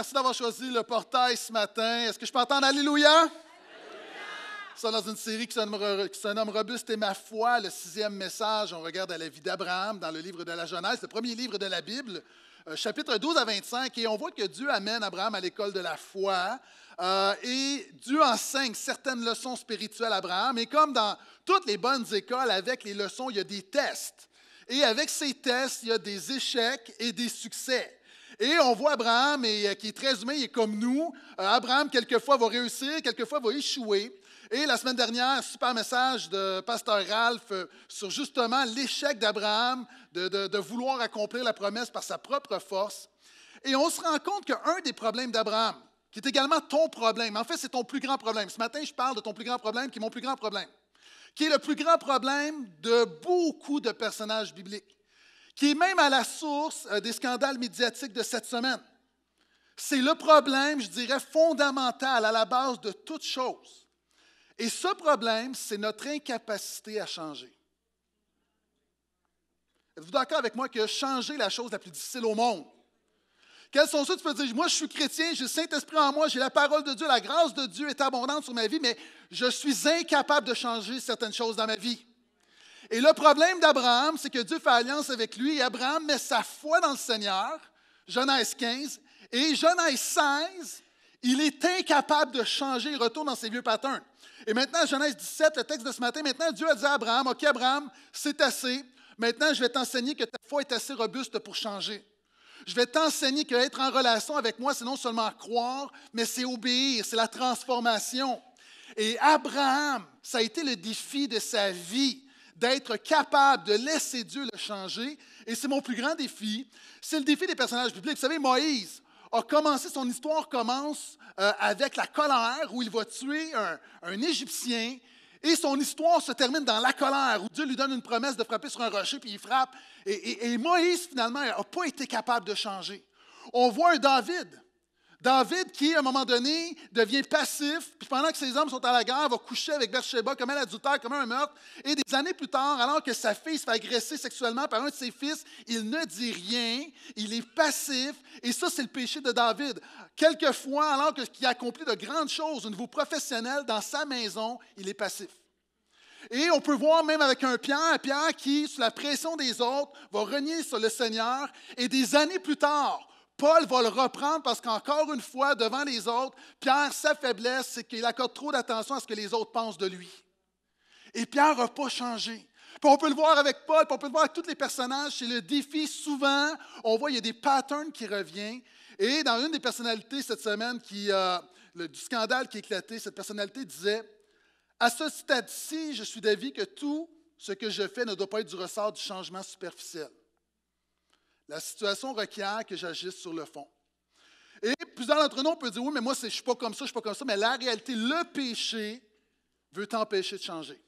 Merci d'avoir choisi le portail ce matin. Est-ce que je peux entendre Alléluia? Ça, dans une série qui se nomme Robuste et ma foi, le sixième message, on regarde à la vie d'Abraham dans le livre de la Genèse, le premier livre de la Bible, euh, chapitre 12 à 25, et on voit que Dieu amène Abraham à l'école de la foi. Euh, et Dieu enseigne certaines leçons spirituelles à Abraham. Et comme dans toutes les bonnes écoles, avec les leçons, il y a des tests. Et avec ces tests, il y a des échecs et des succès. Et on voit Abraham euh, qui est très humain, il est comme nous. Euh, Abraham, quelquefois, va réussir, quelquefois, va échouer. Et la semaine dernière, super message de Pasteur Ralph euh, sur justement l'échec d'Abraham de, de vouloir accomplir la promesse par sa propre force. Et on se rend compte qu'un des problèmes d'Abraham, qui est également ton problème, en fait c'est ton plus grand problème, ce matin je parle de ton plus grand problème qui est mon plus grand problème, qui est le plus grand problème de beaucoup de personnages bibliques qui est même à la source euh, des scandales médiatiques de cette semaine. C'est le problème, je dirais, fondamental à la base de toute chose. Et ce problème, c'est notre incapacité à changer. Êtes-vous d'accord avec moi que changer la chose la plus difficile au monde? Quels sont ceux qui peuvent dire, moi je suis chrétien, j'ai le Saint-Esprit en moi, j'ai la parole de Dieu, la grâce de Dieu est abondante sur ma vie, mais je suis incapable de changer certaines choses dans ma vie. Et le problème d'Abraham, c'est que Dieu fait alliance avec lui et Abraham met sa foi dans le Seigneur, Genèse 15, et Genèse 16, il est incapable de changer, il retourne dans ses vieux patterns. Et maintenant, Genèse 17, le texte de ce matin, maintenant Dieu a dit à Abraham, OK Abraham, c'est assez, maintenant je vais t'enseigner que ta foi est assez robuste pour changer. Je vais t'enseigner qu'être en relation avec moi, c'est non seulement croire, mais c'est obéir, c'est la transformation. Et Abraham, ça a été le défi de sa vie d'être capable de laisser Dieu le changer. Et c'est mon plus grand défi. C'est le défi des personnages bibliques. Vous savez, Moïse a commencé, son histoire commence euh, avec la colère où il va tuer un, Égyptien. Et son histoire se termine dans la colère, où Dieu lui donne une promesse de frapper sur un rocher, puis il frappe. Et, et Moïse, finalement, n'a pas été capable de changer. On voit un David David, qui, à un moment donné, devient passif, puis pendant que ses hommes sont à la guerre, va coucher avec Bathsheba comme un adultère, comme un meurtre. Et des années plus tard, alors que sa fille se fait agresser sexuellement par un de ses fils, il ne dit rien, il est passif, et ça, c'est le péché de David. Quelquefois, alors qu'il accomplit de grandes choses au niveau professionnel dans sa maison, il est passif. Et on peut voir même avec un Pierre, Pierre qui, sous la pression des autres, va renier sur le Seigneur. Et des années plus tard, Paul va le reprendre parce qu'encore une fois, devant les autres, Pierre, sa faiblesse, c'est qu'il accorde trop d'attention à ce que les autres pensent de lui. Et Pierre n'a pas changé. Puis on peut le voir avec Paul, puis on peut le voir avec tous les personnages. C'est le défi souvent. On voit, qu'il y a des patterns qui reviennent. Et dans une des personnalités cette semaine qui, a euh, le, du scandale qui a éclaté, cette personnalité disait À ce stade-ci, je suis d'avis que tout ce que je fais ne doit pas être du ressort du changement superficiel. La situation requiert que j'agisse sur le fond. Et plusieurs d'entre nous, on peut dire, oui, mais moi, je ne suis pas comme ça, je ne suis pas comme ça, mais la réalité, le péché veut t'empêcher de changer.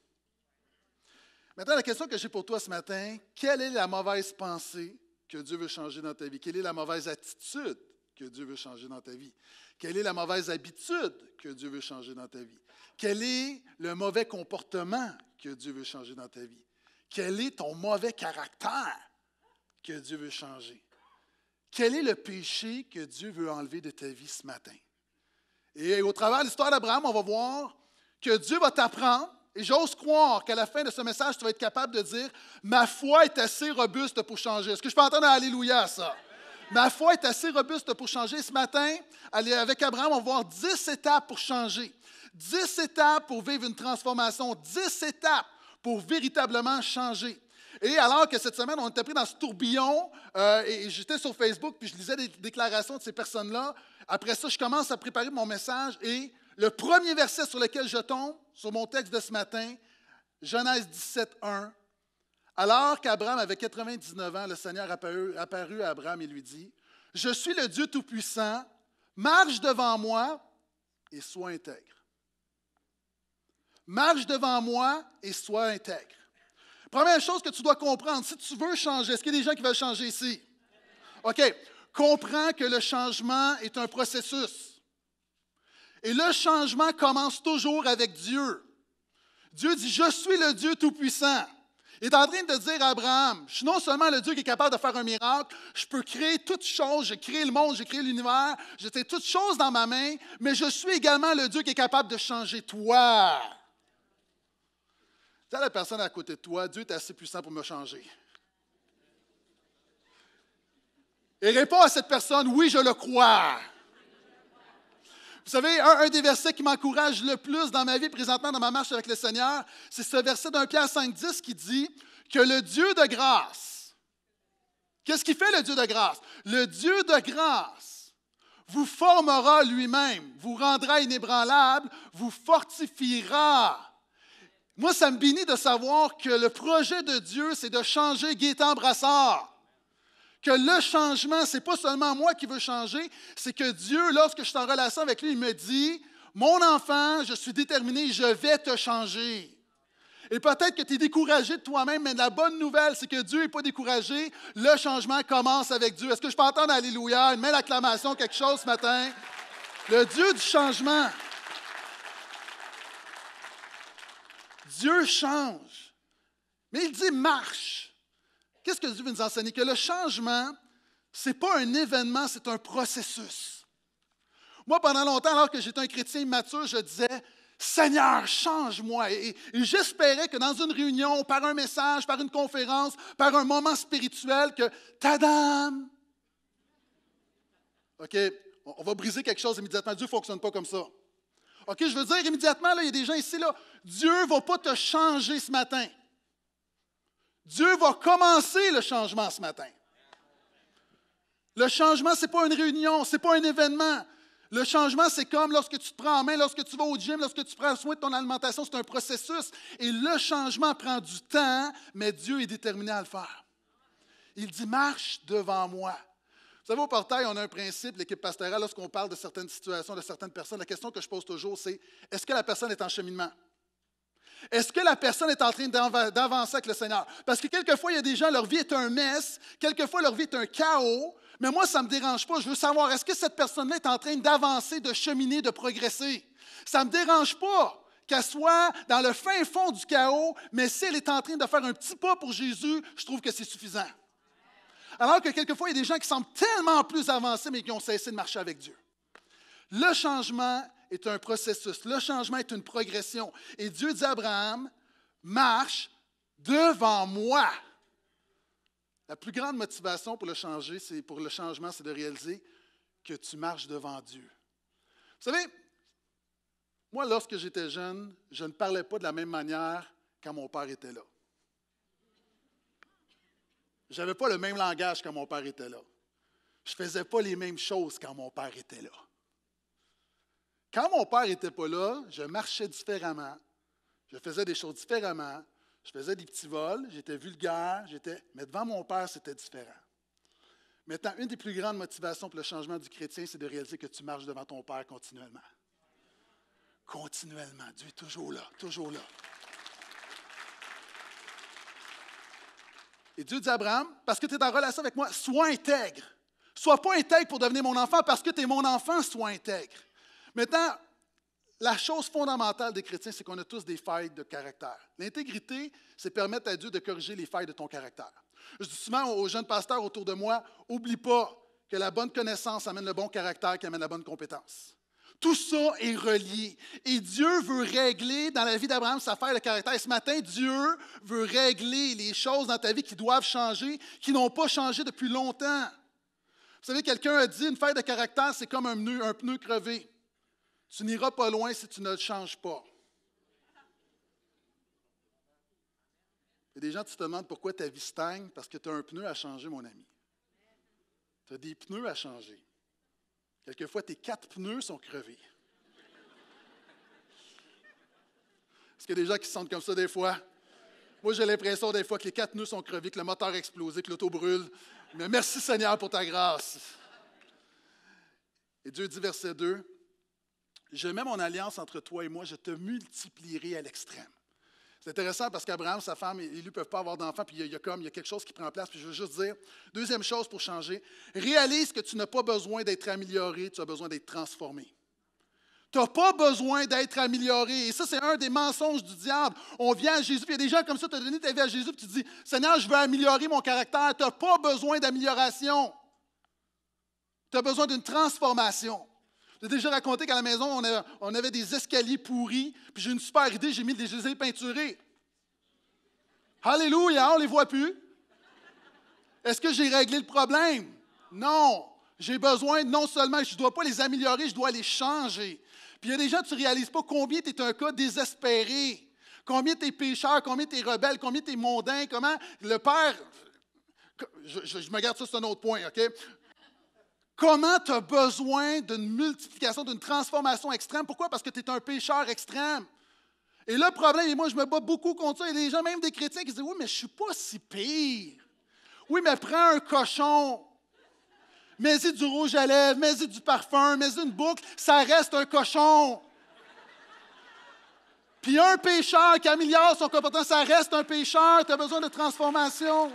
Maintenant, la question que j'ai pour toi ce matin, quelle est la mauvaise pensée que Dieu veut changer dans ta vie? Quelle est la mauvaise attitude que Dieu veut changer dans ta vie? Quelle est la mauvaise habitude que Dieu veut changer dans ta vie? Quel est le mauvais comportement que Dieu veut changer dans ta vie? Quel est ton mauvais caractère que Dieu veut changer? Quel est le péché que Dieu veut enlever de ta vie ce matin? Et au travers de l'histoire d'Abraham, on va voir que Dieu va t'apprendre, et j'ose croire qu'à la fin de ce message, tu vas être capable de dire Ma foi est assez robuste pour changer. Est-ce que je peux entendre un Alléluia à ça? Ma foi est assez robuste pour changer. Ce matin, avec Abraham, on va voir dix étapes pour changer, 10 étapes pour vivre une transformation, 10 étapes pour véritablement changer. Et alors que cette semaine, on était pris dans ce tourbillon, euh, et, j'étais sur Facebook, puis je lisais des déclarations de ces personnes-là. Après ça, je commence à préparer mon message, et le premier verset sur lequel je tombe, sur mon texte de ce matin, Genèse 17, 1. Alors qu'Abraham avait 99 ans, le Seigneur a apparut à Abraham et lui dit Je suis le Dieu Tout-Puissant, marche devant moi et sois intègre. Marche devant moi et sois intègre. Première chose que tu dois comprendre, si tu veux changer, est-ce qu'il y a des gens qui veulent changer ici? OK. Comprends que le changement est un processus. Et le changement commence toujours avec Dieu. Dieu dit, je suis le Dieu Tout-Puissant. Il est en train de dire à Abraham, je suis non seulement le Dieu qui est capable de faire un miracle, je peux créer toutes choses, j'ai créé le monde, j'ai créé l'univers, j'ai toutes choses dans ma main, mais je suis également le Dieu qui est capable de changer toi la personne à côté de toi, Dieu est assez puissant pour me changer. Et réponds à cette personne, oui, je le crois. Vous savez, un, des versets qui m'encourage le plus dans ma vie présentement, dans ma marche avec le Seigneur, c'est ce verset d'un Pierre 5, 10 qui dit que le Dieu de grâce, qu'est-ce qui fait le Dieu de grâce? Le Dieu de grâce vous formera lui-même, vous rendra inébranlable, vous fortifiera moi, ça me bénit de savoir que le projet de Dieu, c'est de changer Gaétan Brassard. Que le changement, c'est pas seulement moi qui veux changer, c'est que Dieu, lorsque je suis en relation avec lui, il me dit Mon enfant, je suis déterminé, je vais te changer. Et peut-être que tu es découragé de toi-même, mais la bonne nouvelle, c'est que Dieu n'est pas découragé. Le changement commence avec Dieu. Est-ce que je peux entendre Alléluia, une belle acclamation, quelque chose ce matin? Le Dieu du changement. Dieu change. Mais il dit marche. Qu'est-ce que Dieu veut nous enseigner? Que le changement, ce n'est pas un événement, c'est un processus. Moi, pendant longtemps, alors que j'étais un chrétien immature, je disais, Seigneur, change-moi. Et, j'espérais que dans une réunion, par un message, par une conférence, par un moment spirituel, que, tadam! OK, on va briser quelque chose immédiatement. Dieu ne fonctionne pas comme ça. OK, je veux dire immédiatement, il y a des gens ici, là, Dieu ne va pas te changer ce matin. Dieu va commencer le changement ce matin. Le changement, ce n'est pas une réunion, ce n'est pas un événement. Le changement, c'est comme lorsque tu te prends en main, lorsque tu vas au gym, lorsque tu prends soin de ton alimentation, c'est un processus. Et le changement prend du temps, mais Dieu est déterminé à le faire. Il dit, marche devant moi. Vous savez, au portail, on a un principe, l'équipe pastorale, lorsqu'on parle de certaines situations, de certaines personnes, la question que je pose toujours, c'est, est-ce que la personne est en cheminement? Est-ce que la personne est en train d'avancer avec le Seigneur? Parce que quelquefois, il y a des gens, leur vie est un mess, quelquefois, leur vie est un chaos, mais moi, ça ne me dérange pas. Je veux savoir, est-ce que cette personne-là est en train d'avancer, de cheminer, de progresser? Ça ne me dérange pas qu'elle soit dans le fin fond du chaos, mais si elle est en train de faire un petit pas pour Jésus, je trouve que c'est suffisant. Alors que quelquefois, il y a des gens qui semblent tellement plus avancés, mais qui ont cessé de marcher avec Dieu. Le changement est un processus. Le changement est une progression. Et Dieu dit à Abraham, marche devant moi. La plus grande motivation pour le, changer, c'est pour le changement, c'est de réaliser que tu marches devant Dieu. Vous savez, moi, lorsque j'étais jeune, je ne parlais pas de la même manière quand mon père était là. Je n'avais pas le même langage quand mon père était là. Je ne faisais pas les mêmes choses quand mon père était là. Quand mon père n'était pas là, je marchais différemment. Je faisais des choses différemment. Je faisais des petits vols. J'étais vulgaire. J'étais... Mais devant mon père, c'était différent. Maintenant, une des plus grandes motivations pour le changement du chrétien, c'est de réaliser que tu marches devant ton père continuellement. Continuellement. Dieu est toujours là, toujours là. Et Dieu dit à Abraham, parce que tu es en relation avec moi, sois intègre. Sois pas intègre pour devenir mon enfant, parce que tu es mon enfant, sois intègre. Maintenant, la chose fondamentale des chrétiens, c'est qu'on a tous des failles de caractère. L'intégrité, c'est permettre à Dieu de corriger les failles de ton caractère. Je dis souvent aux jeunes pasteurs autour de moi, oublie pas que la bonne connaissance amène le bon caractère qui amène la bonne compétence. Tout ça est relié. Et Dieu veut régler dans la vie d'Abraham sa faille de caractère. Et ce matin, Dieu veut régler les choses dans ta vie qui doivent changer, qui n'ont pas changé depuis longtemps. Vous savez, quelqu'un a dit une faille de caractère, c'est comme un un pneu crevé. Tu n'iras pas loin si tu ne le changes pas. Il y a des gens qui te demandent pourquoi ta vie stagne, parce que tu as un pneu à changer, mon ami. Tu as des pneus à changer. Quelquefois, tes quatre pneus sont crevés. Est-ce qu'il y a des gens qui se sentent comme ça des fois? Moi, j'ai l'impression des fois que les quatre pneus sont crevés, que le moteur a explosé, que l'auto brûle. Mais merci Seigneur pour ta grâce. Et Dieu dit, verset 2, je mets mon alliance entre toi et moi, je te multiplierai à l'extrême. C'est intéressant parce qu'Abraham, sa femme et lui ne peuvent pas avoir d'enfants, puis il y, a comme il y a quelque chose qui prend place. Puis je veux juste dire, deuxième chose pour changer, réalise que tu n'as pas besoin d'être amélioré, tu as besoin d'être transformé. Tu n'as pas besoin d'être amélioré. Et ça, c'est un des mensonges du diable. On vient à Jésus, puis il y a des gens comme ça, tu as donné ta vie à Jésus, puis tu dis Seigneur, je veux améliorer mon caractère. Tu n'as pas besoin d'amélioration. Tu as besoin d'une transformation. J'ai déjà raconté qu'à la maison, on, avait des escaliers pourris, puis j'ai une super idée, j'ai mis des les peinturés. Alléluia, on les voit plus. Est-ce que j'ai réglé le problème? Non. J'ai besoin, non seulement je ne dois pas les améliorer, je dois les changer. Puis il y a des gens, tu ne réalises pas combien tu es un cas désespéré, combien tu es pécheur, combien tu es rebelle, combien tu es mondain, comment le Père. Je, me garde ça, c'est un autre point, OK? Comment tu as besoin d'une multiplication, d'une transformation extrême? Pourquoi? Parce que tu es un pécheur extrême. Et le problème, et moi je me bats beaucoup contre ça, a des gens, même des chrétiens, qui disent Oui, mais je ne suis pas si pire. Oui, mais prends un cochon. Mets-y du rouge à lèvres, mets-y du parfum, mets une boucle, ça reste un cochon. Puis un pécheur qui améliore son comportement, ça reste un pécheur, tu as besoin de transformation.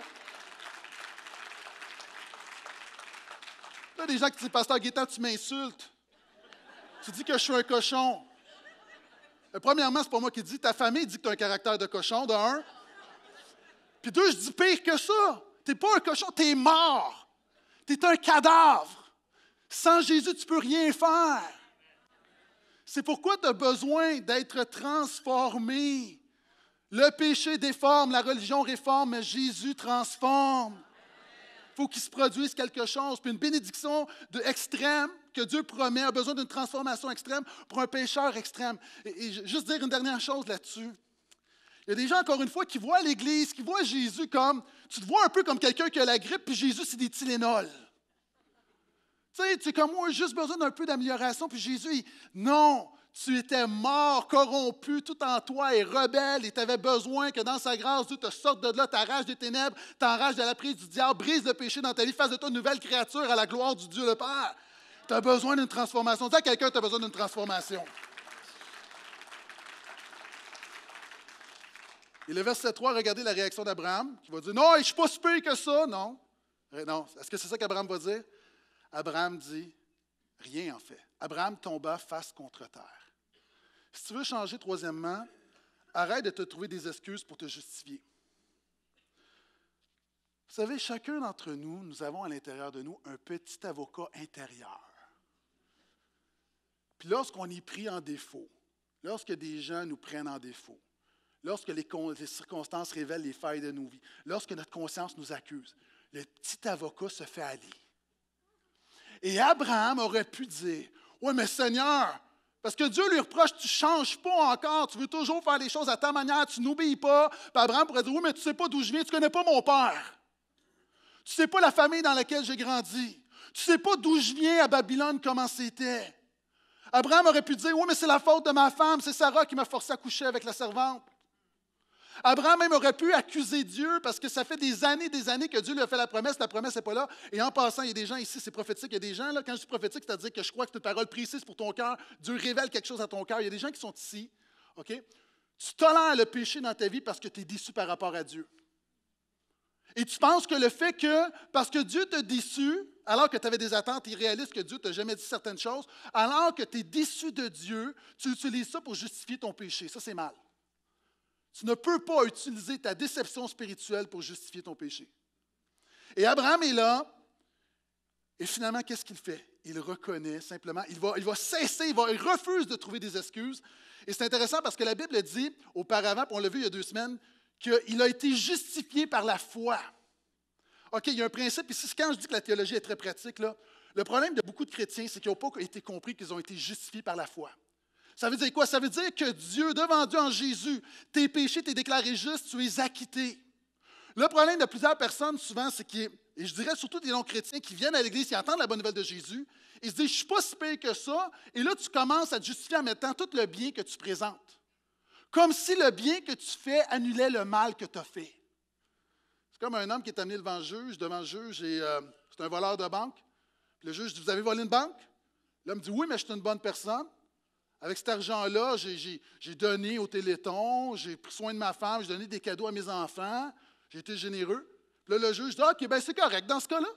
Là, des gens qui disent Pasteur Guetta, tu m'insultes. Tu dis que je suis un cochon. Premièrement, euh, premièrement, c'est pas moi qui dis. Ta famille dit que tu as un caractère de cochon, de Puis deux, je dis pire que ça. Tu pas un cochon, tu es mort. Tu es un cadavre. Sans Jésus, tu peux rien faire. C'est pourquoi tu as besoin d'être transformé. Le péché déforme, la religion réforme, mais Jésus transforme faut qu'il se produise quelque chose. Puis une bénédiction de extrême que Dieu promet a besoin d'une transformation extrême pour un pécheur extrême. Et, juste dire une dernière chose là-dessus. Il y a des gens, encore une fois, qui voient l'Église, qui voient Jésus comme. Tu te vois un peu comme quelqu'un qui a la grippe, puis Jésus, c'est des Tylenol. Tu sais, tu comme moi, juste besoin d'un peu d'amélioration, puis Jésus, il, non, tu étais mort, corrompu, tout en toi est rebelle et tu avais besoin que dans sa grâce, Dieu te sorte de là, rage des ténèbres, rage de la prise du diable, brise le péché dans ta vie, fasse de toi une nouvelle créature à la gloire du Dieu le Père. Tu as besoin d'une transformation. Dis à quelqu'un, tu as besoin d'une transformation. Et le verset 3, regardez la réaction d'Abraham, qui va dire Non, je ne suis pas si que ça. Non. Non. Est-ce que c'est ça qu'Abraham va dire Abraham dit Rien en fait. Abraham tomba face contre terre. Si tu veux changer, troisièmement, arrête de te trouver des excuses pour te justifier. Vous savez, chacun d'entre nous, nous avons à l'intérieur de nous un petit avocat intérieur. Puis lorsqu'on est pris en défaut, lorsque des gens nous prennent en défaut, lorsque les, circonstances révèlent les failles de nos vies, lorsque notre conscience nous accuse, le petit avocat se fait aller. Et Abraham aurait pu dire, oui, mais Seigneur, parce que Dieu lui reproche, tu ne changes pas encore, tu veux toujours faire les choses à ta manière, tu n'obéis pas. Abraham pourrait dire, oui, mais tu ne sais pas d'où je viens, tu ne connais pas mon père. Tu ne sais pas la famille dans laquelle j'ai grandi. Tu ne sais pas d'où je viens à Babylone, comment c'était. Abraham aurait pu dire, oui, mais c'est la faute de ma femme, c'est Sarah qui m'a forcé à coucher avec la servante. Abraham même aurait pu accuser Dieu parce que ça fait des années, des années que Dieu lui a fait la promesse, la promesse n'est pas là. Et en passant, il y a des gens ici, c'est prophétique, il y a des gens, là, quand je suis prophétique, c'est-à-dire que je crois que c'est une parole précise pour ton cœur, Dieu révèle quelque chose à ton cœur. Il y a des gens qui sont ici, OK? Tu tolères le péché dans ta vie parce que tu es déçu par rapport à Dieu. Et tu penses que le fait que, parce que Dieu t'a déçu, alors que tu avais des attentes irréalistes, que Dieu t'a jamais dit certaines choses, alors que tu es déçu de Dieu, tu utilises ça pour justifier ton péché. Ça, c'est mal. Tu ne peux pas utiliser ta déception spirituelle pour justifier ton péché. Et Abraham est là, et finalement, qu'est-ce qu'il fait? Il reconnaît simplement, il va, il va cesser, il, refuse de trouver des excuses. Et c'est intéressant parce que la Bible dit auparavant, on l'a vu il y a deux semaines, qu'il a été justifié par la foi. OK, il y a un principe ici. Quand je dis que la théologie est très pratique, là, le problème de beaucoup de chrétiens, c'est qu'ils n'ont pas été compris qu'ils ont été justifiés par la foi. Ça veut dire quoi? Ça veut dire que Dieu, devant Dieu en Jésus, tes péchés, t'es déclaré juste, tu es acquitté. Le problème de plusieurs personnes, souvent, c'est que, et je dirais surtout des non-chrétiens qui viennent à l'Église, qui entendent la bonne nouvelle de Jésus, ils se disent, je ne suis pas si pire que ça, et là, tu commences à te justifier en mettant tout le bien que tu présentes. Comme si le bien que tu fais annulait le mal que tu as fait. C'est comme un homme qui est amené devant le juge, devant le juge, et euh, c'est un voleur de banque. le juge dit, vous avez volé une banque? L'homme dit, oui, mais je suis une bonne personne. Avec cet argent-là, j'ai donné au Téléthon, j'ai pris soin de ma femme, j'ai donné des cadeaux à mes enfants, j'ai été généreux. le juge dit OK, ben c'est correct dans ce cas-là.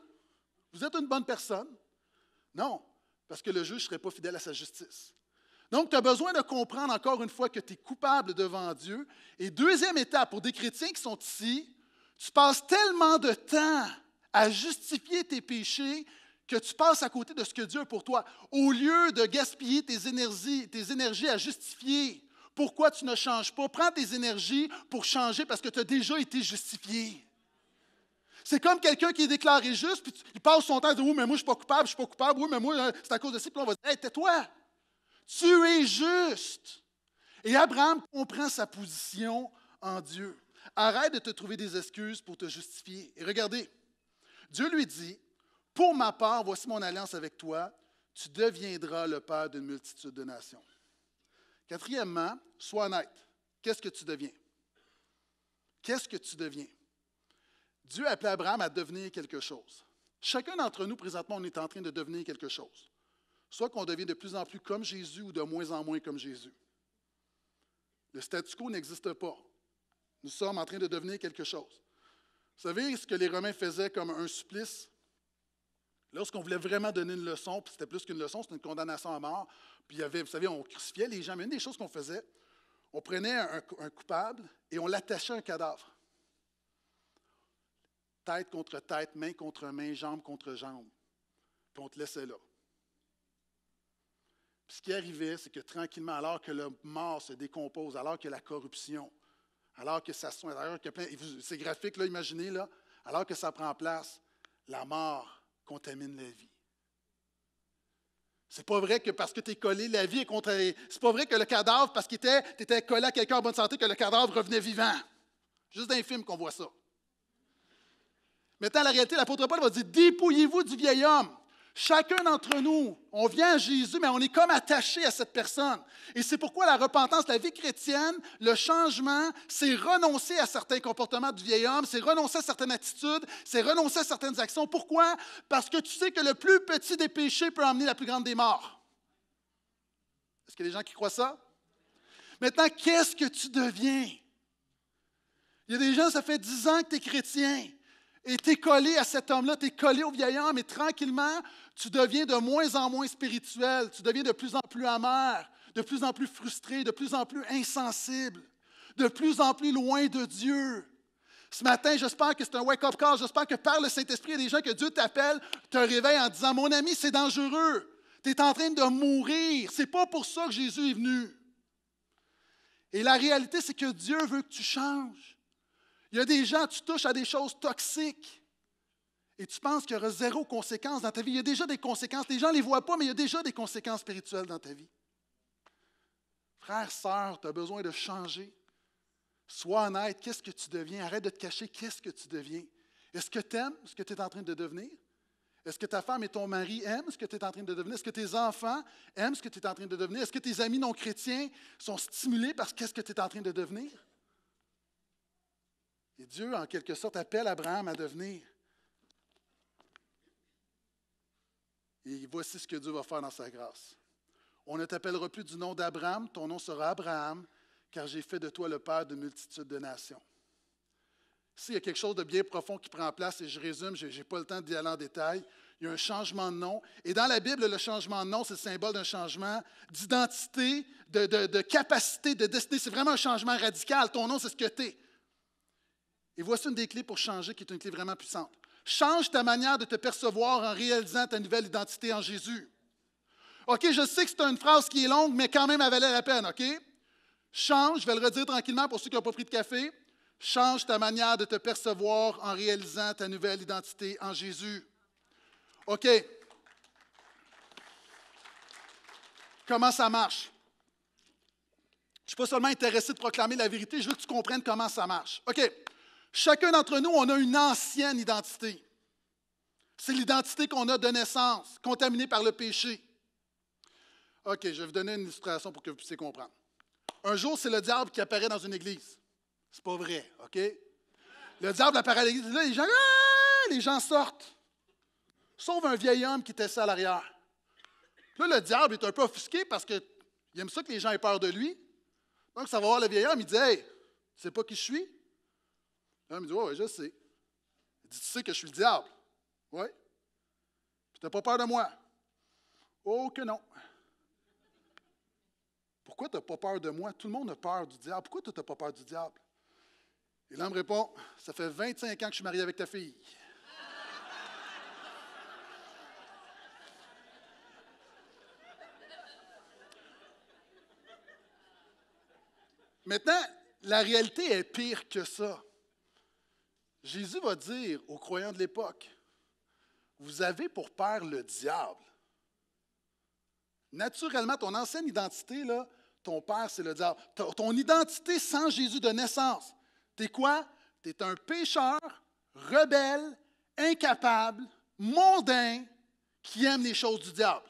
Vous êtes une bonne personne. Non, parce que le juge ne serait pas fidèle à sa justice. Donc, tu as besoin de comprendre encore une fois que tu es coupable devant Dieu. Et deuxième étape, pour des chrétiens qui sont ici, tu passes tellement de temps à justifier tes péchés que tu passes à côté de ce que Dieu a pour toi. Au lieu de gaspiller tes énergies, tes énergies à justifier pourquoi tu ne changes pas, prends tes énergies pour changer parce que tu as déjà été justifié. C'est comme quelqu'un qui est déclaré juste, puis il passe son temps de dire Oui, mais moi, je ne suis pas coupable, je ne suis pas coupable, oui, mais moi, euh, c'est à cause de ça. Puis on va dire Hey, tais-toi, tu es juste. Et Abraham comprend sa position en Dieu. Arrête de te trouver des excuses pour te justifier. Et regardez, Dieu lui dit pour ma part, voici mon alliance avec toi, tu deviendras le père d'une multitude de nations. Quatrièmement, sois honnête. Qu'est-ce que tu deviens? Qu'est-ce que tu deviens? Dieu a appelé Abraham à devenir quelque chose. Chacun d'entre nous, présentement, on est en train de devenir quelque chose. Soit qu'on devient de plus en plus comme Jésus ou de moins en moins comme Jésus. Le statu quo n'existe pas. Nous sommes en train de devenir quelque chose. Vous savez ce que les Romains faisaient comme un supplice? Lorsqu'on voulait vraiment donner une leçon, puis c'était plus qu'une leçon, c'était une condamnation à mort, puis il y avait, vous savez, on crucifiait les gens, mais une des choses qu'on faisait, on prenait un, coupable et on l'attachait à un cadavre. Tête contre tête, main contre main, jambe contre jambe. Puis on te laissait là. Puis ce qui arrivait, c'est que tranquillement, alors que le mort se décompose, alors que la corruption, alors que ça alors que plein, ces graphiques là, imaginez là, alors que ça prend place, la mort contamine la vie. C'est pas vrai que parce que tu es collé, la vie est contre. C'est pas vrai que le cadavre, parce que tu étais, collé à quelqu'un en bonne santé, que le cadavre revenait vivant. Juste dans les qu'on voit ça. Maintenant, la réalité, l'apôtre Paul va dire Dépouillez-vous du vieil homme. Chacun d'entre nous, on vient à Jésus, mais on est comme attaché à cette personne. Et c'est pourquoi la repentance, la vie chrétienne, le changement, c'est renoncer à certains comportements du vieil homme, c'est renoncer à certaines attitudes, c'est renoncer à certaines actions. Pourquoi? Parce que tu sais que le plus petit des péchés peut amener la plus grande des morts. Est-ce qu'il y a des gens qui croient ça? Maintenant, qu'est-ce que tu deviens? Il y a des gens, ça fait dix ans que tu es chrétien. Et tu es collé à cet homme-là, tu es collé au vieil homme, et tranquillement, tu deviens de moins en moins spirituel, tu deviens de plus en plus amer, de plus en plus frustré, de plus en plus insensible, de plus en plus loin de Dieu. Ce matin, j'espère que c'est un wake-up call. J'espère que par le Saint-Esprit, il des gens que Dieu t'appelle, te réveille en disant Mon ami, c'est dangereux. Tu es en train de mourir. C'est pas pour ça que Jésus est venu. Et la réalité, c'est que Dieu veut que tu changes. Il y a des gens, tu touches à des choses toxiques et tu penses qu'il y aura zéro conséquence dans ta vie. Il y a déjà des conséquences. Les gens ne les voient pas, mais il y a déjà des conséquences spirituelles dans ta vie. Frère, sœur, tu as besoin de changer. Sois honnête, qu'est-ce que tu deviens? Arrête de te cacher, qu'est-ce que tu deviens? Est-ce que tu aimes ce que tu es en train de devenir? Est-ce que ta femme et ton mari aiment ce que tu es en train de devenir? Est-ce que tes enfants aiment ce que tu es en train de devenir? Est-ce que tes amis non chrétiens sont stimulés par ce que tu es en train de devenir? Et Dieu, en quelque sorte, appelle Abraham à devenir. Et voici ce que Dieu va faire dans sa grâce. On ne t'appellera plus du nom d'Abraham, ton nom sera Abraham, car j'ai fait de toi le père de multitudes de nations. S'il y a quelque chose de bien profond qui prend place, et je résume, je n'ai pas le temps d'y aller en détail, il y a un changement de nom. Et dans la Bible, le changement de nom, c'est le symbole d'un changement d'identité, de, de, capacité, de destinée. C'est vraiment un changement radical. Ton nom, c'est ce que tu es. Et voici une des clés pour changer qui est une clé vraiment puissante. Change ta manière de te percevoir en réalisant ta nouvelle identité en Jésus. OK, je sais que c'est une phrase qui est longue, mais quand même, elle valait la peine, OK? Change, je vais le redire tranquillement pour ceux qui n'ont pas pris de café. Change ta manière de te percevoir en réalisant ta nouvelle identité en Jésus. OK. Comment ça marche? Je ne suis pas seulement intéressé de proclamer la vérité, je veux que tu comprennes comment ça marche. OK. Chacun d'entre nous, on a une ancienne identité. C'est l'identité qu'on a de naissance, contaminée par le péché. OK, je vais vous donner une illustration pour que vous puissiez comprendre. Un jour, c'est le diable qui apparaît dans une église. C'est pas vrai, OK? Le diable apparaît à l'église, là, les gens, ah! les gens sortent. Sauf un vieil homme qui était ça à l'arrière. Là, le diable est un peu offusqué parce qu'il aime ça que les gens aient peur de lui. Donc, ça va voir le vieil homme, il dit Hey, tu sais pas qui je suis? Hein, l'homme dit, oui, ouais, je sais. Il dit, tu sais que je suis le diable. Oui. Tu n'as pas peur de moi. Oh que non. Pourquoi tu n'as pas peur de moi? Tout le monde a peur du diable. Pourquoi tu n'as pas peur du diable? Et l'homme répond, ça fait 25 ans que je suis marié avec ta fille. Maintenant, la réalité est pire que ça. Jésus va dire aux croyants de l'époque, vous avez pour père le diable. Naturellement, ton ancienne identité, là, ton père, c'est le diable. Ton identité sans Jésus de naissance, t'es quoi? T'es un pécheur, rebelle, incapable, mondain, qui aime les choses du diable.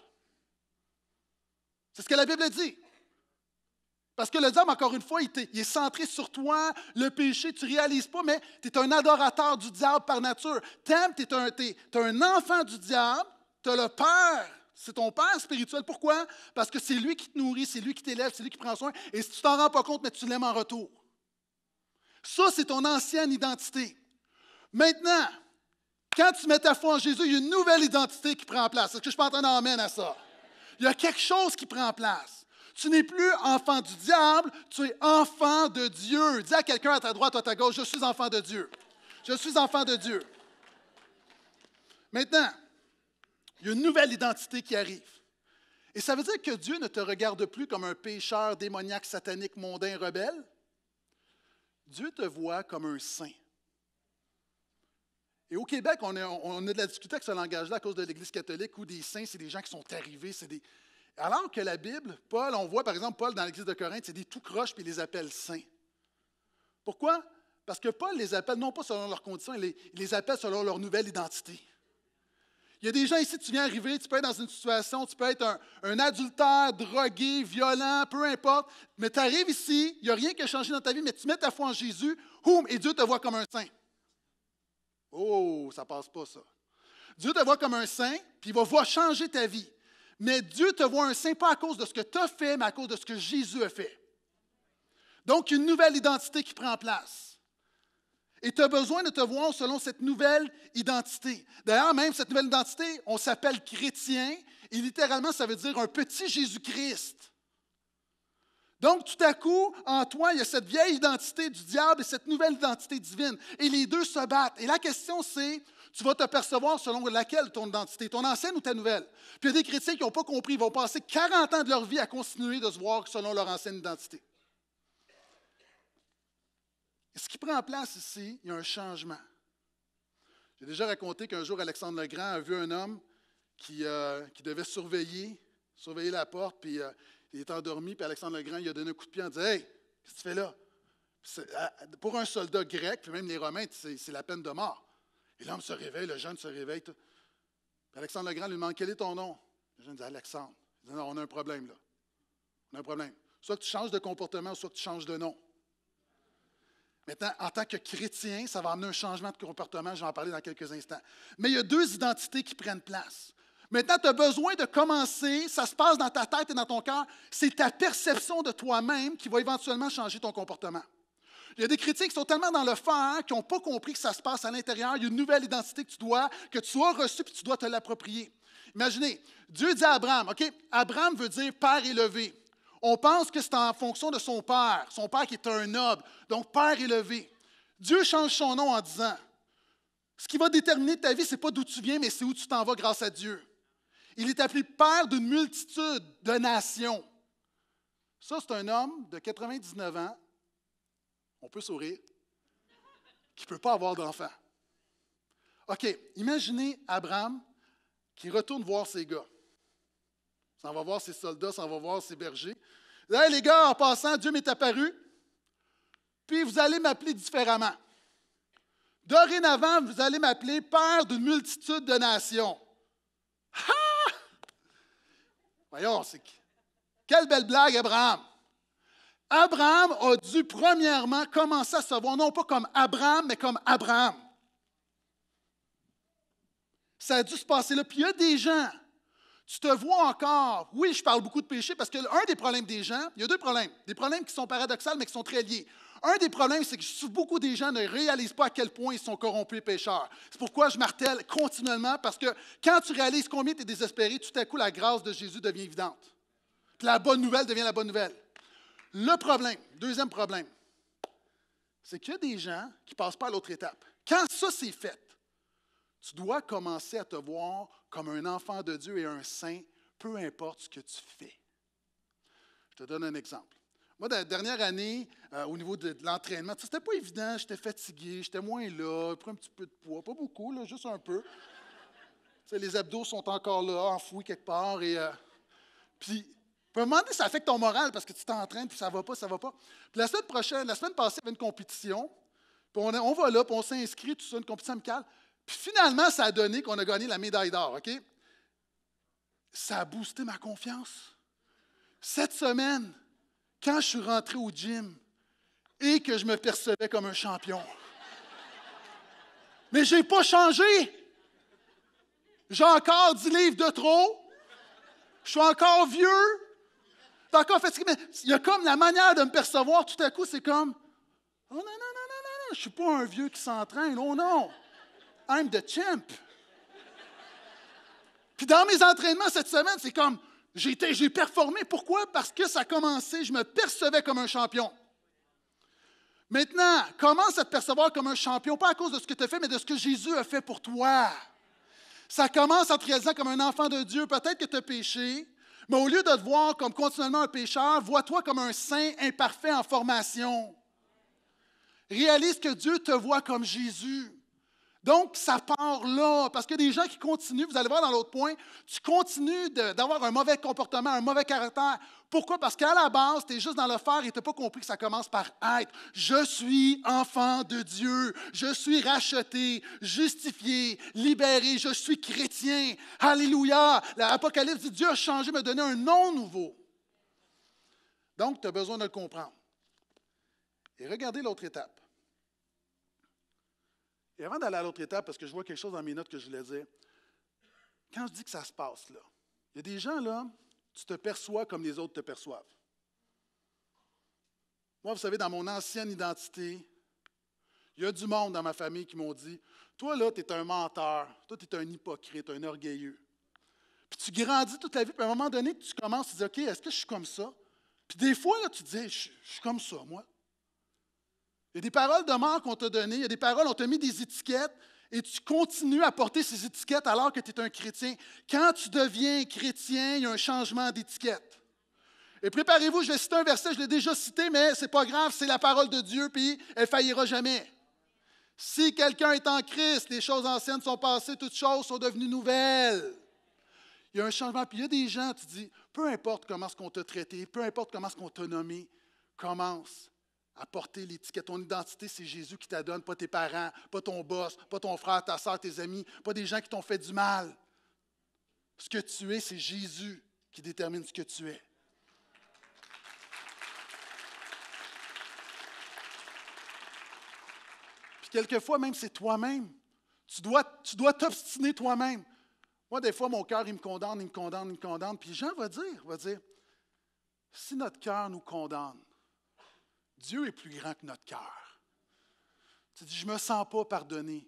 C'est ce que la Bible dit. Parce que le diable, encore une fois, il, est, centré sur toi, le péché, tu ne réalises pas, mais tu es un adorateur du diable par nature. tu es, tu es, un enfant du diable, tu as le père. C'est ton père spirituel. Pourquoi? Parce que c'est lui qui te nourrit, c'est lui qui t'élève, c'est lui qui prend soin. Et si tu t'en rends pas compte, mais tu l'aimes en retour. Ça, c'est ton ancienne identité. Maintenant, quand tu mets ta foi en Jésus, il y a une nouvelle identité qui prend place. Est-ce que je peux entendre amène à ça? Il y a quelque chose qui prend place. Tu n'es plus enfant du diable, tu es enfant de Dieu. Dis à quelqu'un à ta droite ou à ta gauche, je suis enfant de Dieu. Je suis enfant de Dieu. Maintenant, il y a une nouvelle identité qui arrive. Et ça veut dire que Dieu ne te regarde plus comme un pécheur démoniaque, satanique, mondain, rebelle. Dieu te voit comme un saint. Et au Québec, on a, on a de la difficulté avec ce langage-là à cause de l'Église catholique où des saints, c'est des gens qui sont arrivés, c'est des, alors que la Bible, Paul, on voit par exemple Paul dans l'Église de Corinthe, il dit tout croche puis il les appelle saints. Pourquoi? Parce que Paul les appelle non pas selon leurs conditions, il les, appelle selon leur nouvelle identité. Il y a des gens ici, tu viens arriver, tu peux être dans une situation, tu peux être un, adultère, drogué, violent, peu importe, mais tu arrives ici, il n'y a rien qui a changé dans ta vie, mais tu mets ta foi en Jésus, et Dieu te voit comme un saint. Oh, ça passe pas ça. Dieu te voit comme un saint, puis il va voir changer ta vie. Mais Dieu te voit un saint pas à cause de ce que tu as fait, mais à cause de ce que Jésus a fait. Donc, une nouvelle identité qui prend place. Et tu as besoin de te voir selon cette nouvelle identité. D'ailleurs, même cette nouvelle identité, on s'appelle chrétien, et littéralement, ça veut dire un petit Jésus-Christ. Donc, tout à coup, en toi, il y a cette vieille identité du diable et cette nouvelle identité divine. Et les deux se battent. Et la question, c'est, tu vas te percevoir selon laquelle ton identité, ton ancienne ou ta nouvelle. Puis il y a des chrétiens qui n'ont pas compris, ils vont passer 40 ans de leur vie à continuer de se voir selon leur ancienne identité. ce qui prend place ici, il y a un changement. J'ai déjà raconté qu'un jour, Alexandre le Grand a vu un homme euh, qui, devait surveiller, surveiller la porte, puis euh, il est endormi, puis Alexandre le Grand il a donné un coup de pied en disant Hey, qu'est-ce que tu fais là? Euh, pour un soldat grec, même les Romains, c'est la peine de mort. Et l'homme se réveille, le jeune se réveille. Alexandre le Grand lui demande Quel est ton nom Le jeune dit Alexandre. Il dit Non, on a un problème là. On a un problème. Soit tu changes de comportement, soit tu changes de nom. Maintenant, en tant que chrétien, ça va amener un changement de comportement, je vais en parler dans quelques instants. Mais il y a deux identités qui prennent place. Maintenant, tu as besoin de commencer, ça se passe dans ta tête et dans ton cœur, c'est ta perception de toi-même qui va éventuellement changer ton comportement. Il y a des critiques qui sont tellement dans le fer hein, qu'ils n'ont pas compris que ça se passe à l'intérieur. Il y a une nouvelle identité que tu dois, que tu as reçue, que tu dois te l'approprier. Imaginez, Dieu dit à Abraham, OK, Abraham veut dire Père élevé. On pense que c'est en fonction de son père, son père qui est un noble, donc Père élevé. Dieu change son nom en disant Ce qui va déterminer ta vie, ce n'est pas d'où tu viens, mais c'est où tu t'en vas grâce à Dieu. Il est appelé Père d'une multitude de nations. Ça, c'est un homme de 99 ans on peut sourire, qui ne peut pas avoir d'enfant. OK, imaginez Abraham qui retourne voir ses gars. Ça va voir ses soldats, ça va voir ses bergers. Là, les gars, en passant, Dieu m'est apparu, puis vous allez m'appeler différemment. Dorénavant, vous allez m'appeler Père d'une multitude de nations. Ha! Voyons, c'est... Quelle belle blague, Abraham! Abraham a dû premièrement commencer à se voir, non pas comme Abraham, mais comme Abraham. Ça a dû se passer là. Puis il y a des gens, tu te vois encore. Oui, je parle beaucoup de péché parce que un des problèmes des gens, il y a deux problèmes. Des problèmes qui sont paradoxaux, mais qui sont très liés. Un des problèmes, c'est que beaucoup des gens ne réalisent pas à quel point ils sont corrompus pécheurs. C'est pourquoi je martèle continuellement, parce que quand tu réalises combien tu es désespéré, tout à coup, la grâce de Jésus devient évidente. Puis la bonne nouvelle devient la bonne nouvelle. Le problème, deuxième problème, c'est qu'il y a des gens qui ne passent pas à l'autre étape. Quand ça c'est fait, tu dois commencer à te voir comme un enfant de Dieu et un saint, peu importe ce que tu fais. Je te donne un exemple. Moi, la dernière année, euh, au niveau de, l'entraînement, c'était pas évident, j'étais fatigué, j'étais moins là, j'ai pris un petit peu de poids, pas beaucoup, juste un peu. les abdos sont encore là, enfouis quelque part. Et, euh, puis, puis à un moment ça affecte ton moral parce que tu t'entraînes, puis ça va pas, ça va pas. Puis la semaine prochaine, la semaine passée, il y avait une compétition. Puis on, on va là, puis on s'inscrit, tout ça, une compétition amicale. Puis finalement, ça a donné qu'on a gagné la médaille d'or, OK? Ça a boosté ma confiance. Cette semaine, quand je suis rentré au gym et que je me percevais comme un champion, mais je n'ai pas changé. J'ai encore 10 livres de trop. Je suis encore vieux il y a comme la manière de me percevoir, tout à coup, c'est comme Oh non, non, non, non, non, je ne suis pas un vieux qui s'entraîne. Oh non, I'm the champ. Puis dans mes entraînements cette semaine, c'est comme j'ai performé. Pourquoi? Parce que ça a commencé, je me percevais comme un champion. Maintenant, commence à te percevoir comme un champion, pas à cause de ce que tu as fait, mais de ce que Jésus a fait pour toi. Ça commence en te réalisant comme un enfant de Dieu. Peut-être que tu as péché, mais au lieu de te voir comme continuellement un pécheur, vois-toi comme un saint imparfait en formation. Réalise que Dieu te voit comme Jésus. Donc, ça part là, parce que des gens qui continuent, vous allez voir dans l'autre point, tu continues d'avoir un mauvais comportement, un mauvais caractère. Pourquoi? Parce qu'à la base, tu es juste dans le faire et tu n'as pas compris que ça commence par être. Je suis enfant de Dieu, je suis racheté, justifié, libéré, je suis chrétien. Alléluia! L'Apocalypse dit Dieu a changé, m'a donné un nom nouveau. Donc, tu as besoin de le comprendre. Et regardez l'autre étape. Et avant d'aller à l'autre étape, parce que je vois quelque chose dans mes notes que je voulais dire, quand je dis que ça se passe, là, il y a des gens, là, tu te perçois comme les autres te perçoivent. Moi, vous savez, dans mon ancienne identité, il y a du monde dans ma famille qui m'ont dit Toi, là, tu es un menteur, toi, tu es un hypocrite, un orgueilleux. Puis tu grandis toute la vie, puis à un moment donné, tu commences, à dis Ok, est-ce que je suis comme ça Puis des fois, là, tu te dis je suis comme ça, moi. Il y a des paroles de mort qu'on t'a données, il y a des paroles, on t'a mis des étiquettes et tu continues à porter ces étiquettes alors que tu es un chrétien. Quand tu deviens chrétien, il y a un changement d'étiquette. Et préparez-vous, je vais citer un verset, je l'ai déjà cité, mais c'est pas grave, c'est la parole de Dieu, puis elle faillira jamais. Si quelqu'un est en Christ, les choses anciennes sont passées, toutes choses sont devenues nouvelles. Il y a un changement. Puis il y a des gens, tu dis, peu importe comment ce qu'on t'a traité, peu importe comment ce qu'on t'a nommé, commence Apporter l'étiquette. Ton identité, c'est Jésus qui t'a donne, pas tes parents, pas ton boss, pas ton frère, ta soeur, tes amis, pas des gens qui t'ont fait du mal. Ce que tu es, c'est Jésus qui détermine ce que tu es. Puis quelquefois, même, c'est toi-même. Tu dois, tu dois t'obstiner toi-même. Moi, des fois, mon cœur, il me condamne, il me condamne, il me condamne. Puis Jean va dire, va dire, si notre cœur nous condamne, Dieu est plus grand que notre cœur. Tu dis, je ne me sens pas pardonné.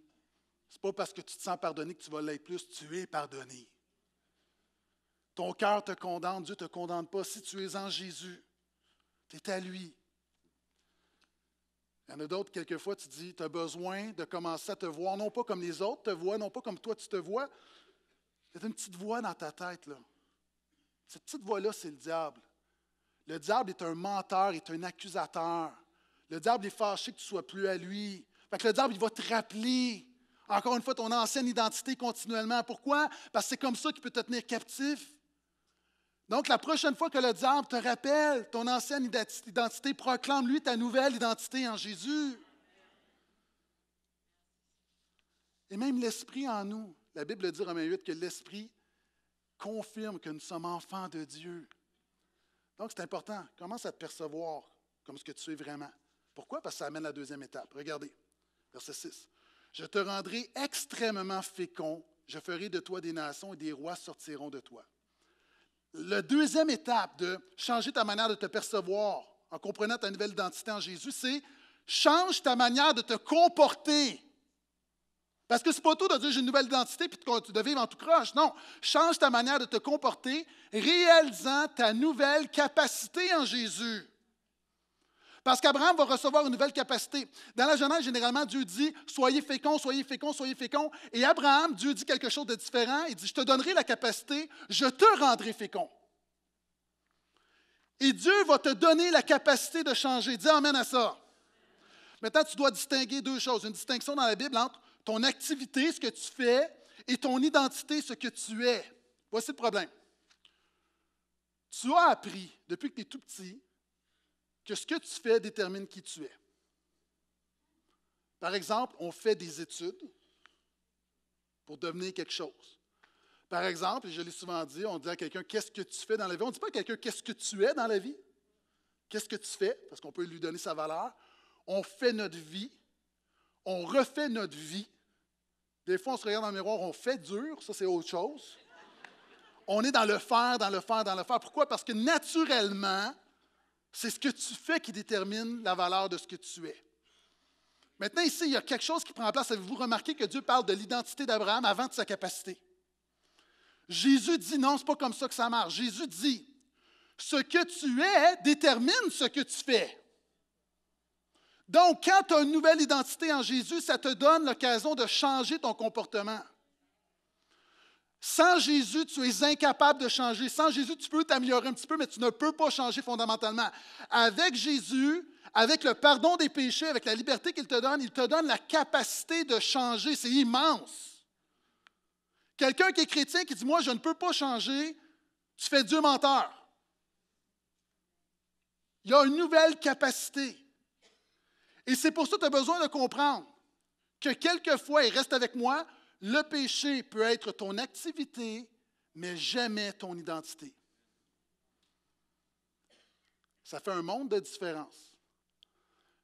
Ce n'est pas parce que tu te sens pardonné que tu vas l'être plus, tu es pardonné. Ton cœur te condamne, Dieu ne te condamne pas. Si tu es en Jésus, tu es à lui. Il y en a d'autres, quelquefois, tu dis, tu as besoin de commencer à te voir, non pas comme les autres te voient, non pas comme toi tu te vois. C'est une petite voix dans ta tête, là. Cette petite voix-là, c'est le diable. Le diable est un menteur, est un accusateur. Le diable est fâché que tu ne sois plus à lui. que le diable, il va te rappeler, encore une fois, ton ancienne identité continuellement. Pourquoi? Parce que c'est comme ça qu'il peut te tenir captif. Donc, la prochaine fois que le diable te rappelle ton ancienne identité, proclame-lui ta nouvelle identité en Jésus. Et même l'Esprit en nous. La Bible dit, Romains 8, que l'Esprit confirme que nous sommes enfants de Dieu. Donc, c'est important. Commence à te percevoir comme ce que tu es vraiment. Pourquoi? Parce que ça amène la deuxième étape. Regardez, verset 6. Je te rendrai extrêmement fécond. Je ferai de toi des nations et des rois sortiront de toi. La deuxième étape de changer ta manière de te percevoir en comprenant ta nouvelle identité en Jésus, c'est change ta manière de te comporter parce que n'est pas tout de dire j'ai une nouvelle identité puis de, vivre en tout croche. Non, change ta manière de te comporter, réalisant ta nouvelle capacité en Jésus. Parce qu'Abraham va recevoir une nouvelle capacité. Dans la Genèse, généralement, Dieu dit Soyez fécond, soyez fécond, soyez fécond. » Et Abraham, Dieu dit quelque chose de différent. Il dit Je te donnerai la capacité, je te rendrai fécond. Et Dieu va te donner la capacité de changer. Dis Amen à ça. Maintenant, tu dois distinguer deux choses. Une distinction dans la Bible entre ton activité, ce que tu fais, et ton identité, ce que tu es. Voici le problème. Tu as appris, depuis que tu es tout petit, que ce que tu fais détermine qui tu es. Par exemple, on fait des études pour devenir quelque chose. Par exemple, et je l'ai souvent dit, on dit à quelqu'un qu'est-ce que tu fais dans la vie. On ne dit pas à quelqu'un qu'est-ce que tu es dans la vie. Qu'est-ce que tu fais? Parce qu'on peut lui donner sa valeur. On fait notre vie. On refait notre vie des fois, on se regarde dans le miroir, on fait dur, ça c'est autre chose. On est dans le faire, dans le faire, dans le faire. Pourquoi? Parce que naturellement, c'est ce que tu fais qui détermine la valeur de ce que tu es. Maintenant, ici, il y a quelque chose qui prend place. Avez-vous remarqué que Dieu parle de l'identité d'Abraham avant de sa capacité? Jésus dit non, n'est pas comme ça que ça marche. Jésus dit ce que tu es détermine ce que tu fais. Donc, quand tu as une nouvelle identité en Jésus, ça te donne l'occasion de changer ton comportement. Sans Jésus, tu es incapable de changer. Sans Jésus, tu peux t'améliorer un petit peu, mais tu ne peux pas changer fondamentalement. Avec Jésus, avec le pardon des péchés, avec la liberté qu'il te donne, il te donne la capacité de changer. C'est immense. Quelqu'un qui est chrétien qui dit Moi, je ne peux pas changer, tu fais Dieu menteur. Il y a une nouvelle capacité. Et c'est pour ça que tu as besoin de comprendre que quelquefois, et reste avec moi, le péché peut être ton activité, mais jamais ton identité. Ça fait un monde de différence.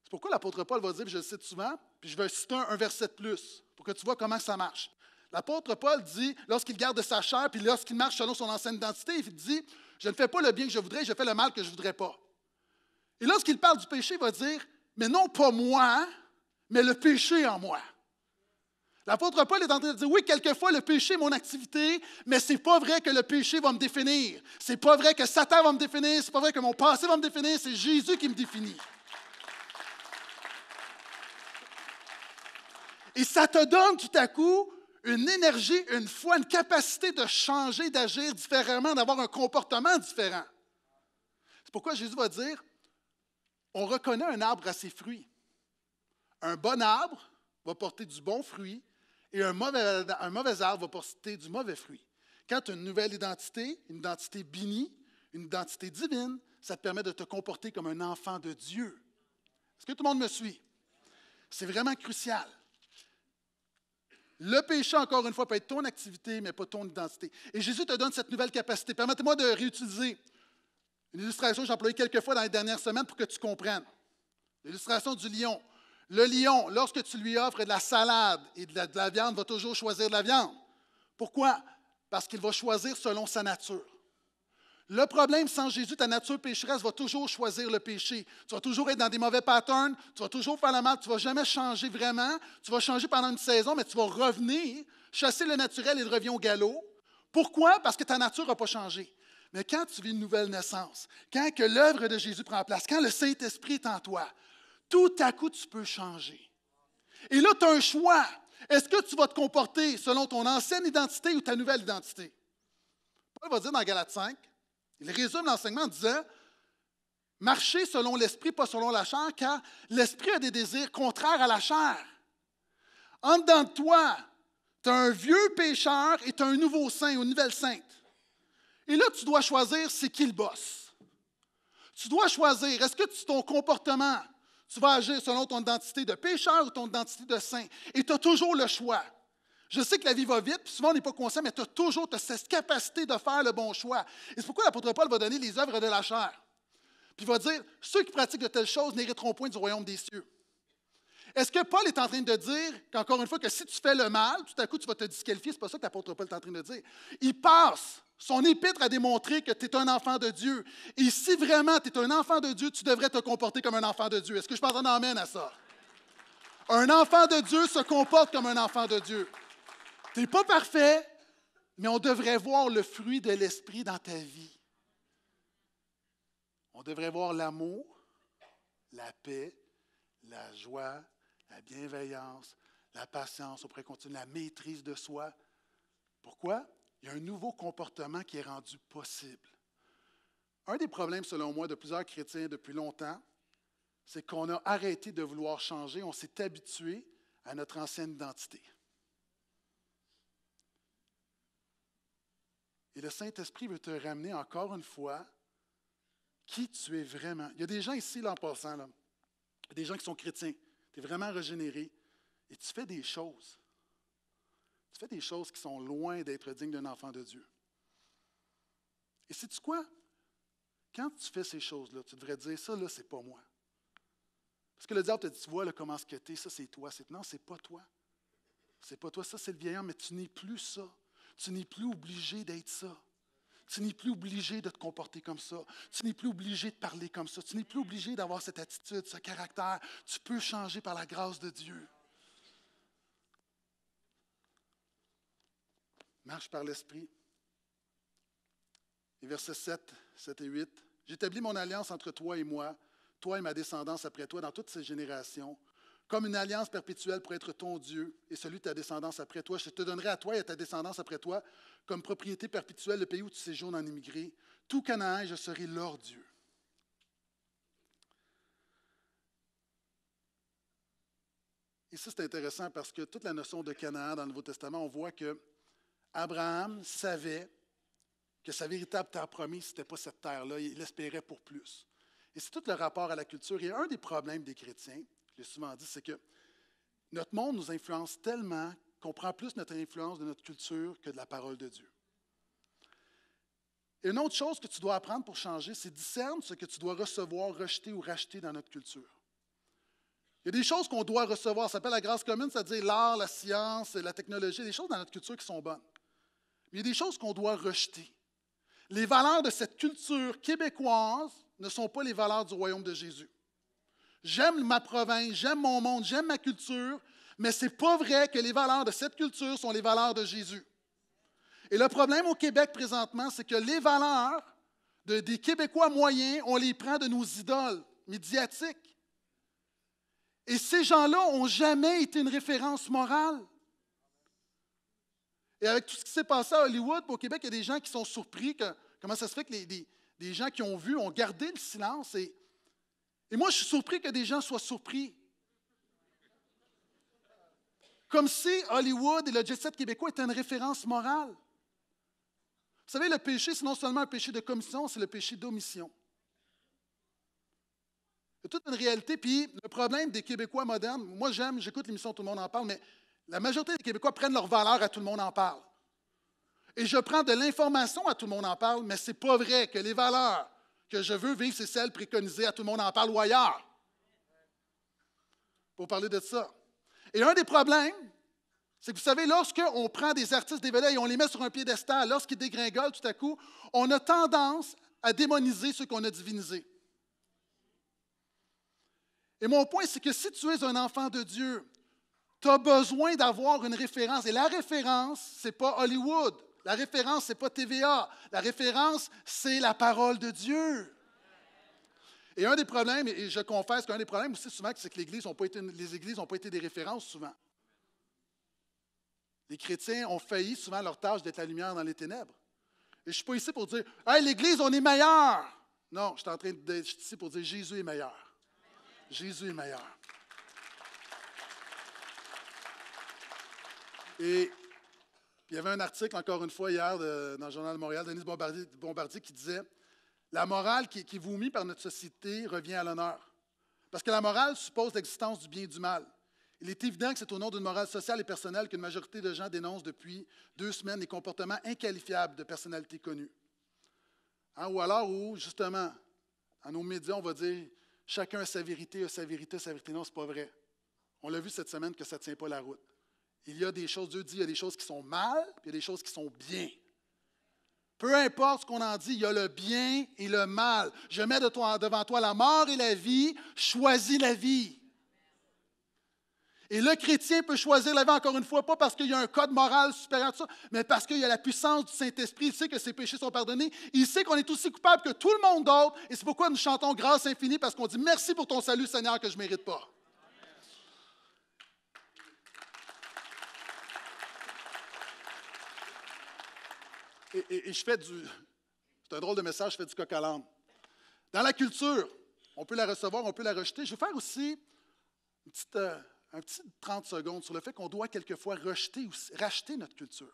C'est pourquoi l'apôtre Paul va dire, je le cite souvent, puis je vais citer un, verset de plus pour que tu vois comment ça marche. L'apôtre Paul dit, lorsqu'il garde sa chair, puis lorsqu'il marche selon son ancienne identité, il dit, je ne fais pas le bien que je voudrais, je fais le mal que je ne voudrais pas. Et lorsqu'il parle du péché, il va dire, mais non pas moi, mais le péché en moi. L'apôtre Paul est en train de dire, oui, quelquefois le péché est mon activité, mais c'est pas vrai que le péché va me définir. C'est pas vrai que Satan va me définir, c'est pas vrai que mon passé va me définir, c'est Jésus qui me définit. Et ça te donne tout à coup une énergie, une foi, une capacité de changer, d'agir différemment, d'avoir un comportement différent. C'est pourquoi Jésus va dire, on reconnaît un arbre à ses fruits. Un bon arbre va porter du bon fruit et un mauvais, arbre va porter du mauvais fruit. Quand tu as une nouvelle identité, une identité bénie, une identité divine, ça te permet de te comporter comme un enfant de Dieu. Est-ce que tout le monde me suit? C'est vraiment crucial. Le péché, encore une fois, peut être ton activité, mais pas ton identité. Et Jésus te donne cette nouvelle capacité. Permettez-moi de réutiliser une illustration que j'ai employée quelques fois dans les dernières semaines pour que tu comprennes. L'illustration du lion. Le lion, lorsque tu lui offres de la salade et de la, viande, va toujours choisir de la viande. Pourquoi? Parce qu'il va choisir selon sa nature. Le problème, sans Jésus, ta nature pécheresse va toujours choisir le péché. Tu vas toujours être dans des mauvais patterns, tu vas toujours faire la mal, tu ne vas jamais changer vraiment. Tu vas changer pendant une saison, mais tu vas revenir, chasser le naturel et le revient au galop. Pourquoi? Parce que ta nature n'a pas changé. Mais quand tu vis une nouvelle naissance, quand que l'œuvre de Jésus prend place, quand le Saint-Esprit est en toi, tout à coup, tu peux changer. Et là, tu as un choix. Est-ce que tu vas te comporter selon ton ancienne identité ou ta nouvelle identité? Paul va dire dans Galates 5, il résume l'enseignement en disant Marchez selon l'esprit, pas selon la chair, car l'esprit a des désirs contraires à la chair. En dedans de toi, tu as un vieux pécheur et tu as un nouveau saint ou une nouvelle sainte. Et là, tu dois choisir c'est qui le boss. Tu dois choisir, est-ce que tu, ton comportement, tu vas agir selon ton identité de pécheur ou ton identité de saint? Et tu as toujours le choix. Je sais que la vie va vite, puis souvent on n'est pas conscient, mais tu as toujours cette capacité de faire le bon choix. Et c'est pourquoi l'apôtre Paul va donner les œuvres de la chair. Puis il va dire, ceux qui pratiquent de telles choses n'hériteront point du royaume des cieux. Est-ce que Paul est en train de dire, encore une fois, que si tu fais le mal, tout à coup, tu vas te disqualifier? C'est pas ça que l'apôtre Paul est en train de dire. Il passe son épître à démontrer que tu es un enfant de Dieu. Et si vraiment tu es un enfant de Dieu, tu devrais te comporter comme un enfant de Dieu. Est-ce que je pense en amène à ça? Un enfant de Dieu se comporte comme un enfant de Dieu. Tu n'es pas parfait, mais on devrait voir le fruit de l'Esprit dans ta vie. On devrait voir l'amour, la paix, la joie, la bienveillance, la patience, on pourrait continuer, la maîtrise de soi. Pourquoi? Il y a un nouveau comportement qui est rendu possible. Un des problèmes, selon moi, de plusieurs chrétiens depuis longtemps, c'est qu'on a arrêté de vouloir changer, on s'est habitué à notre ancienne identité. Et le Saint-Esprit veut te ramener encore une fois qui tu es vraiment. Il y a des gens ici, là, en passant, des gens qui sont chrétiens es vraiment régénéré et tu fais des choses. Tu fais des choses qui sont loin d'être dignes d'un enfant de Dieu. Et sais tu quoi? Quand tu fais ces choses-là, tu devrais dire ça, là, c'est pas moi. Parce que le diable te dit, tu vois là, comment ce que ça c'est toi. Non, c'est pas toi. C'est pas toi, ça c'est le vieillard, mais tu n'es plus ça. Tu n'es plus obligé d'être ça. Tu n'es plus obligé de te comporter comme ça. Tu n'es plus obligé de parler comme ça. Tu n'es plus obligé d'avoir cette attitude, ce caractère. Tu peux changer par la grâce de Dieu. Marche par l'Esprit. Et versets 7, 7 et 8. J'établis mon alliance entre toi et moi, toi et ma descendance après toi, dans toutes ces générations, comme une alliance perpétuelle pour être ton Dieu et celui de ta descendance après toi. Je te donnerai à toi et à ta descendance après toi comme propriété perpétuelle le pays où tu séjournes en immigré. Tout Canaan, je serai leur Dieu. Et ça, c'est intéressant parce que toute la notion de Canaan dans le Nouveau Testament, on voit que Abraham savait que sa véritable terre promise, ce n'était pas cette terre-là. Il espérait pour plus. Et c'est tout le rapport à la culture. Et un des problèmes des chrétiens, l'ai souvent dit, c'est que notre monde nous influence tellement qu'on prend plus notre influence de notre culture que de la parole de Dieu. Et une autre chose que tu dois apprendre pour changer, c'est discerne ce que tu dois recevoir, rejeter ou racheter dans notre culture. Il y a des choses qu'on doit recevoir. Ça s'appelle la grâce commune, c'est-à-dire l'art, la science, la technologie, des choses dans notre culture qui sont bonnes. Mais il y a des choses qu'on doit rejeter. Les valeurs de cette culture québécoise ne sont pas les valeurs du royaume de Jésus j'aime ma province, j'aime mon monde, j'aime ma culture, mais ce n'est pas vrai que les valeurs de cette culture sont les valeurs de Jésus. Et le problème au Québec présentement, c'est que les valeurs des Québécois moyens, on les prend de nos idoles médiatiques. Et ces gens-là n'ont jamais été une référence morale. Et avec tout ce qui s'est passé à Hollywood, au Québec, il y a des gens qui sont surpris que comment ça se fait que les, gens qui ont vu ont gardé le silence et et moi, je suis surpris que des gens soient surpris. Comme si Hollywood et le jet set québécois étaient une référence morale. Vous savez, le péché, c'est non seulement un péché de commission, c'est le péché d'omission. C'est toute une réalité. Puis le problème des Québécois modernes, moi j'aime, j'écoute l'émission Tout le monde en parle, mais la majorité des Québécois prennent leurs valeurs à Tout le monde en parle. Et je prends de l'information à Tout le monde en parle, mais ce n'est pas vrai que les valeurs que je veux vivre, c'est celle préconisée à tout le monde en parle ou ailleurs. Pour parler de ça. Et un des problèmes, c'est que vous savez, lorsqu'on prend des artistes, des vedettes et on les met sur un piédestal, lorsqu'ils dégringolent tout à coup, on a tendance à démoniser ce qu'on a divinisé. Et mon point, c'est que si tu es un enfant de Dieu, tu as besoin d'avoir une référence. Et la référence, ce n'est pas Hollywood. La référence, ce n'est pas TVA. La référence, c'est la parole de Dieu. Et un des problèmes, et je confesse qu'un des problèmes aussi souvent, c'est que les églises n'ont pas été des références souvent. Les chrétiens ont failli souvent leur tâche d'être la lumière dans les ténèbres. Et je ne suis pas ici pour dire Hey, l'Église, on est meilleur. Non, je suis, en train de, ici pour dire Jésus est meilleur. Jésus est meilleur. Et il y avait un article, encore une fois, hier, dans le Journal de Montréal, Denise Bombardier, qui disait La morale qui, qui est par notre société revient à l'honneur. Parce que la morale suppose l'existence du bien et du mal. Il est évident que c'est au nom d'une morale sociale et personnelle qu'une majorité de gens dénoncent depuis deux semaines les comportements inqualifiables de personnalités connues. Hein, ou alors où, justement, à nos médias, on va dire chacun a sa vérité, a sa vérité, a sa vérité. Non, ce n'est pas vrai. On l'a vu cette semaine que ça ne tient pas la route. Il y a des choses, Dieu dit, il y a des choses qui sont mal, puis il y a des choses qui sont bien. Peu importe ce qu'on en dit, il y a le bien et le mal. Je mets devant toi la mort et la vie, choisis la vie. Et le chrétien peut choisir la vie encore une fois, pas parce qu'il y a un code moral supérieur à ça, mais parce qu'il y a la puissance du Saint-Esprit. Il sait que ses péchés sont pardonnés. Il sait qu'on est aussi coupable que tout le monde d'autre. Et c'est pourquoi nous chantons grâce infinie, parce qu'on dit merci pour ton salut, Seigneur, que je ne mérite pas. et, je fais du. C'est un drôle de message, je fais du coq à l'âme. Dans la culture, on peut la recevoir, on peut la rejeter. Je vais faire aussi une petite, euh, un petit 30 secondes sur le fait qu'on doit quelquefois rejeter ou racheter notre culture.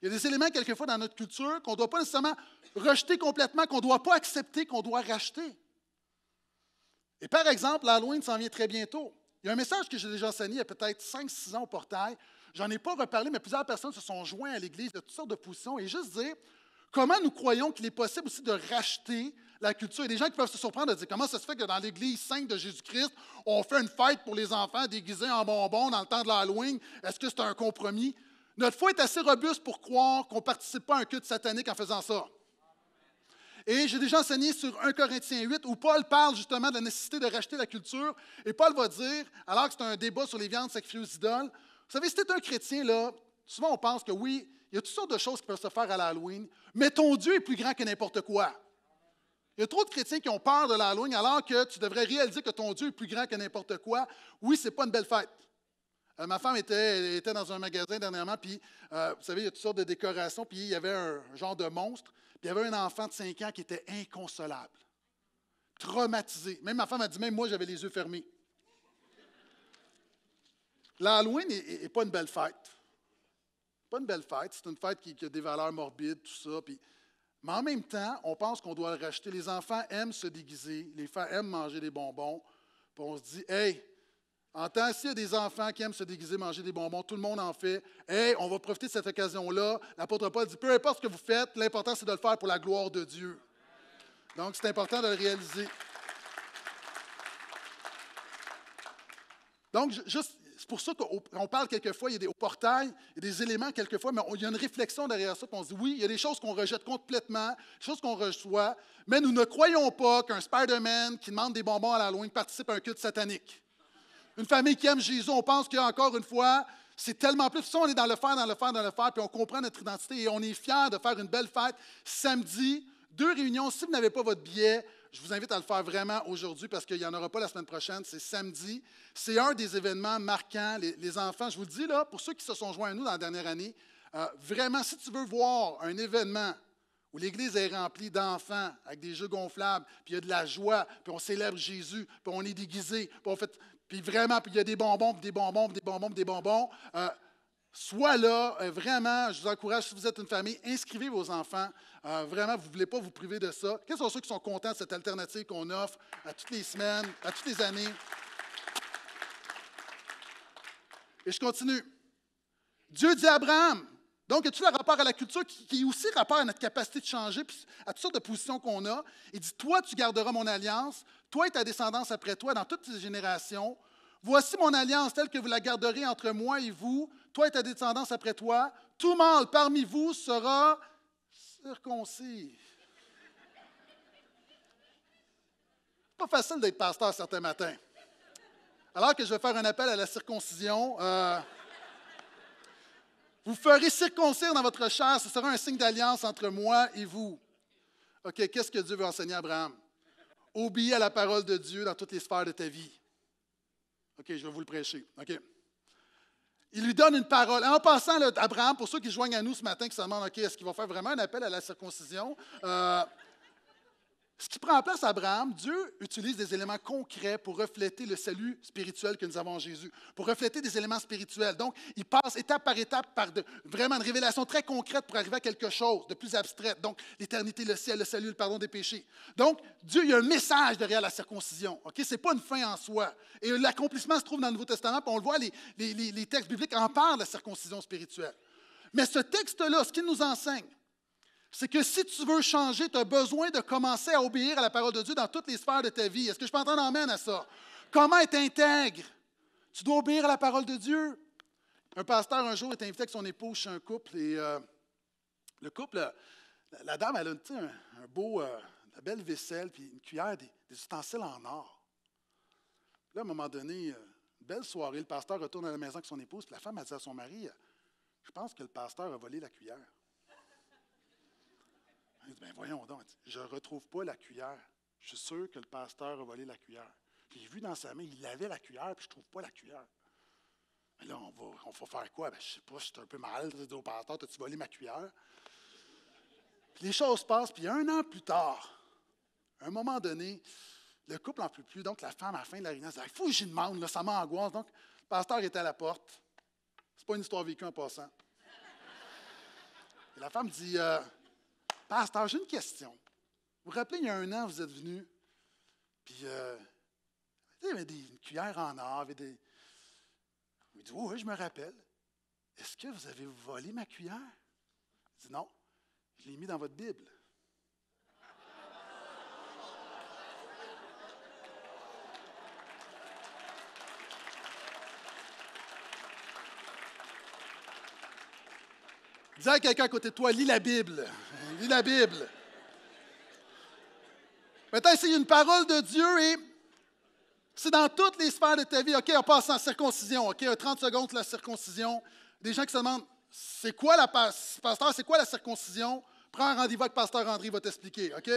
Il y a des éléments quelquefois dans notre culture qu'on ne doit pas nécessairement rejeter complètement, qu'on ne doit pas accepter, qu'on doit racheter. Et par exemple, la l'Halloween s'en vient très bientôt. Il y a un message que j'ai déjà enseigné il y a peut-être 5-6 ans au portail J'en ai pas reparlé, mais plusieurs personnes se sont joints à l'Église de toutes sortes de positions et juste dire comment nous croyons qu'il est possible aussi de racheter la culture. Et y des gens qui peuvent se surprendre de dire comment ça se fait que dans l'Église sainte de Jésus-Christ, on fait une fête pour les enfants déguisés en bonbons dans le temps de l'Halloween. Est-ce que c'est un compromis? Notre foi est assez robuste pour croire qu'on ne participe pas à un culte satanique en faisant ça. Et j'ai déjà enseigné sur 1 Corinthiens 8 où Paul parle justement de la nécessité de racheter la culture. Et Paul va dire, alors que c'est un débat sur les viandes sacrifiées aux idoles, savez, si tu es un chrétien, là, souvent on pense que oui, il y a toutes sortes de choses qui peuvent se faire à l'Halloween, mais ton Dieu est plus grand que n'importe quoi. Il y a trop de chrétiens qui ont peur de l'Halloween alors que tu devrais réaliser que ton Dieu est plus grand que n'importe quoi. Oui, ce n'est pas une belle fête. Euh, ma femme était, dans un magasin dernièrement, puis euh, vous savez, il y a toutes sortes de décorations, puis il y avait un genre de monstre, puis il y avait un enfant de 5 ans qui était inconsolable, traumatisé. Même ma femme a dit, même moi, j'avais les yeux fermés. L'Halloween n'est pas une belle fête. Pas une belle fête. C'est une fête qui, a des valeurs morbides, tout ça. Puis, mais en même temps, on pense qu'on doit le racheter. Les enfants aiment se déguiser, les femmes aiment manger des bonbons. on se dit, hey, en tant s'il y a des enfants qui aiment se déguiser, manger des bonbons, tout le monde en fait. Hey, on va profiter de cette occasion-là. L'apôtre Paul dit, peu importe ce que vous faites, l'important c'est de le faire pour la gloire de Dieu. Donc c'est important de le réaliser. Donc, juste, c'est pour ça qu'on parle quelquefois, il y a des portails, il y a des éléments quelquefois, mais il y a une réflexion derrière ça. On se dit, oui, il y a des choses qu'on rejette complètement, des choses qu'on reçoit, mais nous ne croyons pas qu'un Spider-Man qui demande des bonbons à la loin participe à un culte satanique. Une famille qui aime Jésus, on pense qu'encore une fois, c'est tellement plus. Ça, on est dans le faire, dans le faire, dans le faire, puis on comprend notre identité et on est fiers de faire une belle fête. Samedi, deux réunions. Si vous n'avez pas votre billet, je vous invite à le faire vraiment aujourd'hui parce qu'il n'y en aura pas la semaine prochaine, c'est samedi. C'est un des événements marquants. Les, enfants, je vous dis là, pour ceux qui se sont joints à nous dans la dernière année, euh, vraiment, si tu veux voir un événement où l'Église est remplie d'enfants avec des jeux gonflables, puis il y a de la joie, puis on célèbre Jésus, puis on est déguisé, puis fait, puis vraiment, puis il y a des bonbons, puis des bonbons, puis des bonbons, puis des bonbons. Euh, Sois là, euh, vraiment, je vous encourage, si vous êtes une famille, inscrivez vos enfants. Euh, vraiment, vous ne voulez pas vous priver de ça. Quels sont ceux qui sont contents de cette alternative qu'on offre à toutes les semaines, à toutes les années? Et je continue. Dieu dit à Abraham, donc, tu le rapport à la culture qui, est aussi rapport à notre capacité de changer, puis à toutes sortes de positions qu'on a. Il dit Toi, tu garderas mon alliance, toi et ta descendance après toi, dans toutes ces générations, Voici mon alliance telle que vous la garderez entre moi et vous, toi et ta descendance après toi. Tout mâle parmi vous sera circoncis. Pas facile d'être pasteur certains matins. Alors que je vais faire un appel à la circoncision. Euh, vous ferez circoncire dans votre chair, ce sera un signe d'alliance entre moi et vous. OK, qu'est-ce que Dieu veut enseigner à Abraham? Obéis à la parole de Dieu dans toutes les sphères de ta vie. OK, je vais vous le prêcher. OK. Il lui donne une parole. En passant, Abraham, pour ceux qui joignent à nous ce matin, qui se demandent, OK, est-ce qu'il va faire vraiment un appel à la circoncision? Euh, ce qui prend en place Abraham, Dieu utilise des éléments concrets pour refléter le salut spirituel que nous avons en Jésus, pour refléter des éléments spirituels. Donc, il passe étape par étape par vraiment une révélation très concrète pour arriver à quelque chose de plus abstrait. Donc, l'éternité, le ciel, le salut, le pardon des péchés. Donc, Dieu, il y a un message derrière la circoncision. Ce n'est pas une fin en soi. Et l'accomplissement se trouve dans le Nouveau Testament, on le voit, les, textes bibliques en parlent la circoncision spirituelle. Mais ce texte-là, ce qu'il nous enseigne, c'est que si tu veux changer, tu as besoin de commencer à obéir à la parole de Dieu dans toutes les sphères de ta vie. Est-ce que je peux entendre amène à ça? Comment être intègre? Tu dois obéir à la parole de Dieu. Un pasteur, un jour, est invité avec son épouse chez un couple et euh, le couple, euh, la, dame, elle a un, beau, une euh, belle vaisselle puis une cuillère, des, ustensiles en or. Là, à un moment donné, belle soirée, le pasteur retourne à la maison avec son épouse la femme a dit à son mari Je pense que le pasteur a volé la cuillère. Il dit, ben voyons donc, je ne retrouve pas la cuillère. Je suis sûr que le pasteur a volé la cuillère. J'ai vu dans sa main, il avait la cuillère, puis je ne trouve pas la cuillère. Mais là, on va, faire quoi? Ben, je ne sais pas, je un peu mal. Je au pasteur, as-tu volé ma cuillère? les choses passent, puis un an plus tard, à un moment donné, le couple n'en peut plus. Donc, la femme, à la fin de la réunion, elle dit Il faut que j'y demande, ça m'angoisse. Donc, le pasteur est à la porte. C'est pas une histoire vécue en passant. Et la femme dit euh, Pasteur, j'ai une question. Vous vous rappelez, il y a un an, vous êtes venu, puis euh, il y avait des, une cuillère en or, il des. dit Oui, je me rappelle. Est-ce que vous avez volé ma cuillère Il dit Non, je l'ai mis dans votre Bible. Dis à quelqu'un à côté de toi, lis la Bible. Lis la Bible. Maintenant, c'est une parole de Dieu et c'est dans toutes les sphères de ta vie. OK, on passe en circoncision. OK, 30 secondes, la circoncision. Des gens qui se demandent, c'est quoi la pasteur, c'est quoi la circoncision? Prends un rendez-vous avec pasteur André, il va t'expliquer. OK?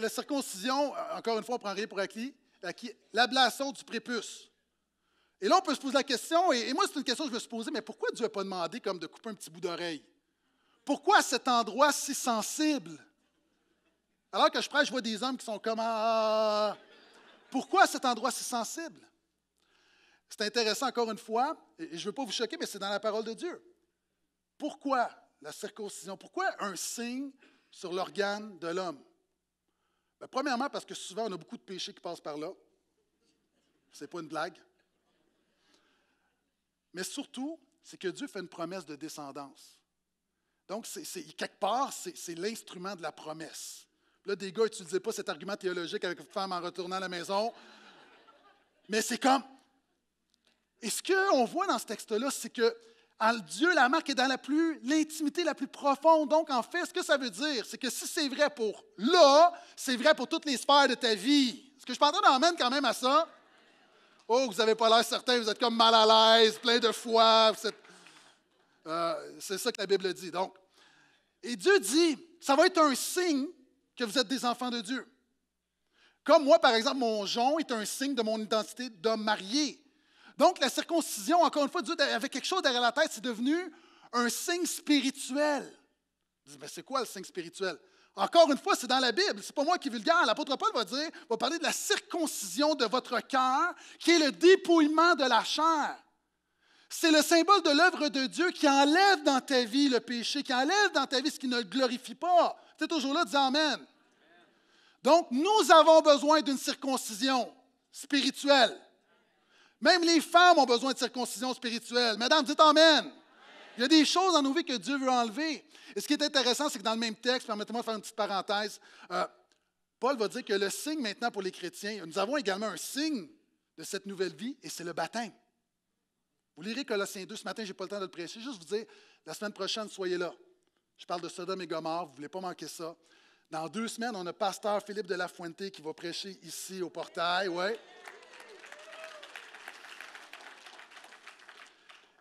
La circoncision, encore une fois, on prend rien pour acquis, l'ablation du prépuce. Et là, on peut se poser la question, et, moi, c'est une question que je me se poser, mais pourquoi Dieu n'a pas demandé comme de couper un petit bout d'oreille? Pourquoi cet endroit si sensible? Alors que je prêche, je vois des hommes qui sont comme ah, Pourquoi cet endroit si sensible? C'est intéressant encore une fois, et je ne veux pas vous choquer, mais c'est dans la parole de Dieu. Pourquoi la circoncision? Pourquoi un signe sur l'organe de l'homme? Ben, premièrement, parce que souvent, on a beaucoup de péchés qui passent par là. Ce n'est pas une blague. Mais surtout, c'est que Dieu fait une promesse de descendance. Donc, quelque part, c'est, l'instrument de la promesse. Là, des gars n'utilisaient pas cet argument théologique avec une femme en retournant à la maison. Mais c'est comme. Et ce qu'on voit dans ce texte-là, c'est que ah, Dieu, la marque est dans la plus, l'intimité la plus profonde. Donc, en fait, ce que ça veut dire, c'est que si c'est vrai pour là, c'est vrai pour toutes les sphères de ta vie. ce que je pense en quand même à ça? Oh, vous n'avez pas l'air certain, vous êtes comme mal à l'aise, plein de foi. Euh, c'est ça que la Bible dit. Donc, et Dieu dit, ça va être un signe que vous êtes des enfants de Dieu. Comme moi, par exemple, mon jonc est un signe de mon identité d'homme marié. Donc, la circoncision, encore une fois, Dieu avait quelque chose derrière la tête, c'est devenu un signe spirituel. mais c'est quoi le signe spirituel? Encore une fois, c'est dans la Bible. C'est pas moi qui vulgaire. L'apôtre Paul va dire, va parler de la circoncision de votre cœur, qui est le dépouillement de la chair. C'est le symbole de l'œuvre de Dieu qui enlève dans ta vie le péché, qui enlève dans ta vie ce qui ne le glorifie pas. Tu toujours là, dis Amen. Donc, nous avons besoin d'une circoncision spirituelle. Même les femmes ont besoin de circoncision spirituelle. Madame, dites Amen. Il y a des choses en nos vies que Dieu veut enlever. Et ce qui est intéressant, c'est que dans le même texte, permettez-moi de faire une petite parenthèse, euh, Paul va dire que le signe maintenant pour les chrétiens, nous avons également un signe de cette nouvelle vie, et c'est le baptême. Vous lirez Colossiens 2 ce matin, je n'ai pas le temps de le prêcher, juste vous dire, la semaine prochaine, soyez là. Je parle de Sodome et Gomorre, vous ne voulez pas manquer ça. Dans deux semaines, on a pasteur Philippe de la Fuente qui va prêcher ici au portail, ouais.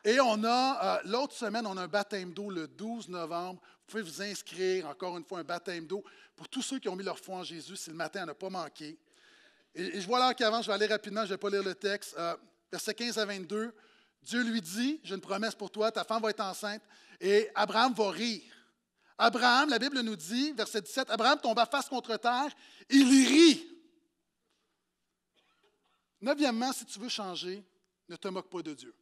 Et on a, euh, l'autre semaine, on a un baptême d'eau le 12 novembre. Vous pouvez vous inscrire, encore une fois, un baptême d'eau pour tous ceux qui ont mis leur foi en Jésus. si le matin à ne pas manqué. Et, je vois là qu'avant je vais aller rapidement, je ne vais pas lire le texte. Euh, verset 15 à 22. Dieu lui dit J'ai une promesse pour toi, ta femme va être enceinte. Et Abraham va rire. Abraham, la Bible nous dit, verset 17, Abraham tomba face contre terre, il rit. Neuvièmement, si tu veux changer, ne te moque pas de Dieu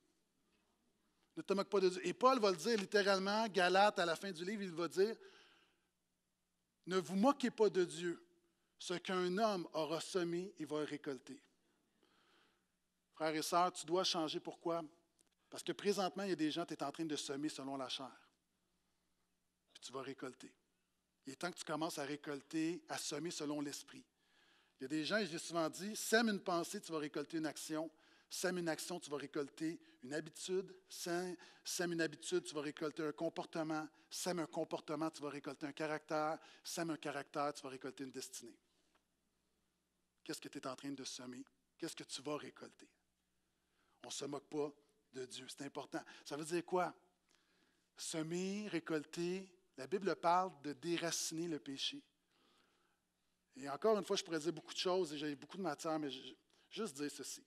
ne te pas de Dieu. Et Paul va le dire littéralement, Galate, à la fin du livre, il va dire, ne vous moquez pas de Dieu. Ce qu'un homme aura semé, il va récolter. Frères et sœurs, tu dois changer. Pourquoi? Parce que présentement, il y a des gens, tu es en train de semer selon la chair. Puis tu vas récolter. Il est temps que tu commences à récolter, à semer selon l'esprit. Il y a des gens, j'ai souvent dit, sème une pensée, tu vas récolter une action. Sème une action, tu vas récolter une habitude. Sème, une habitude, tu vas récolter un comportement. Sème un comportement, tu vas récolter un caractère. Sème un caractère, tu vas récolter une destinée. Qu'est-ce que tu es en train de semer? Qu'est-ce que tu vas récolter? On ne se moque pas de Dieu, c'est important. Ça veut dire quoi? Semer, récolter. La Bible parle de déraciner le péché. Et encore une fois, je pourrais dire beaucoup de choses et j'ai beaucoup de matière, mais juste dire ceci.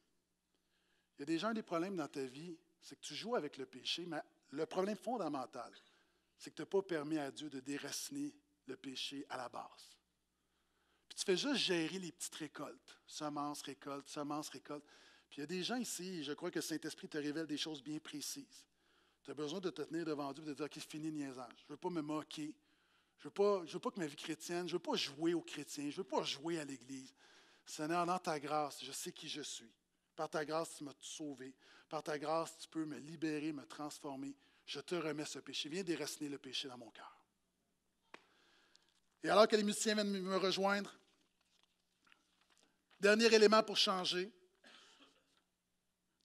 Il y a déjà un des problèmes dans ta vie, c'est que tu joues avec le péché, mais le problème fondamental, c'est que tu n'as pas permis à Dieu de déraciner le péché à la base. Puis tu fais juste gérer les petites récoltes, semences, récoltes, semences, récoltes. Puis il y a des gens ici, je crois que le Saint-Esprit te révèle des choses bien précises. Tu as besoin de te tenir devant Dieu et de dire, OK, fini le niaisage. Je ne veux pas me moquer. Je ne veux, pas que ma vie chrétienne, je ne veux pas jouer aux chrétiens, je ne veux pas jouer à l'Église. Seigneur, dans ta grâce, je sais qui je suis. Par ta grâce, tu m'as sauvé. Par ta grâce, tu peux me libérer, me transformer. Je te remets ce péché. Viens déraciner le péché dans mon cœur. Et alors que les musiciens viennent me rejoindre, dernier élément pour changer,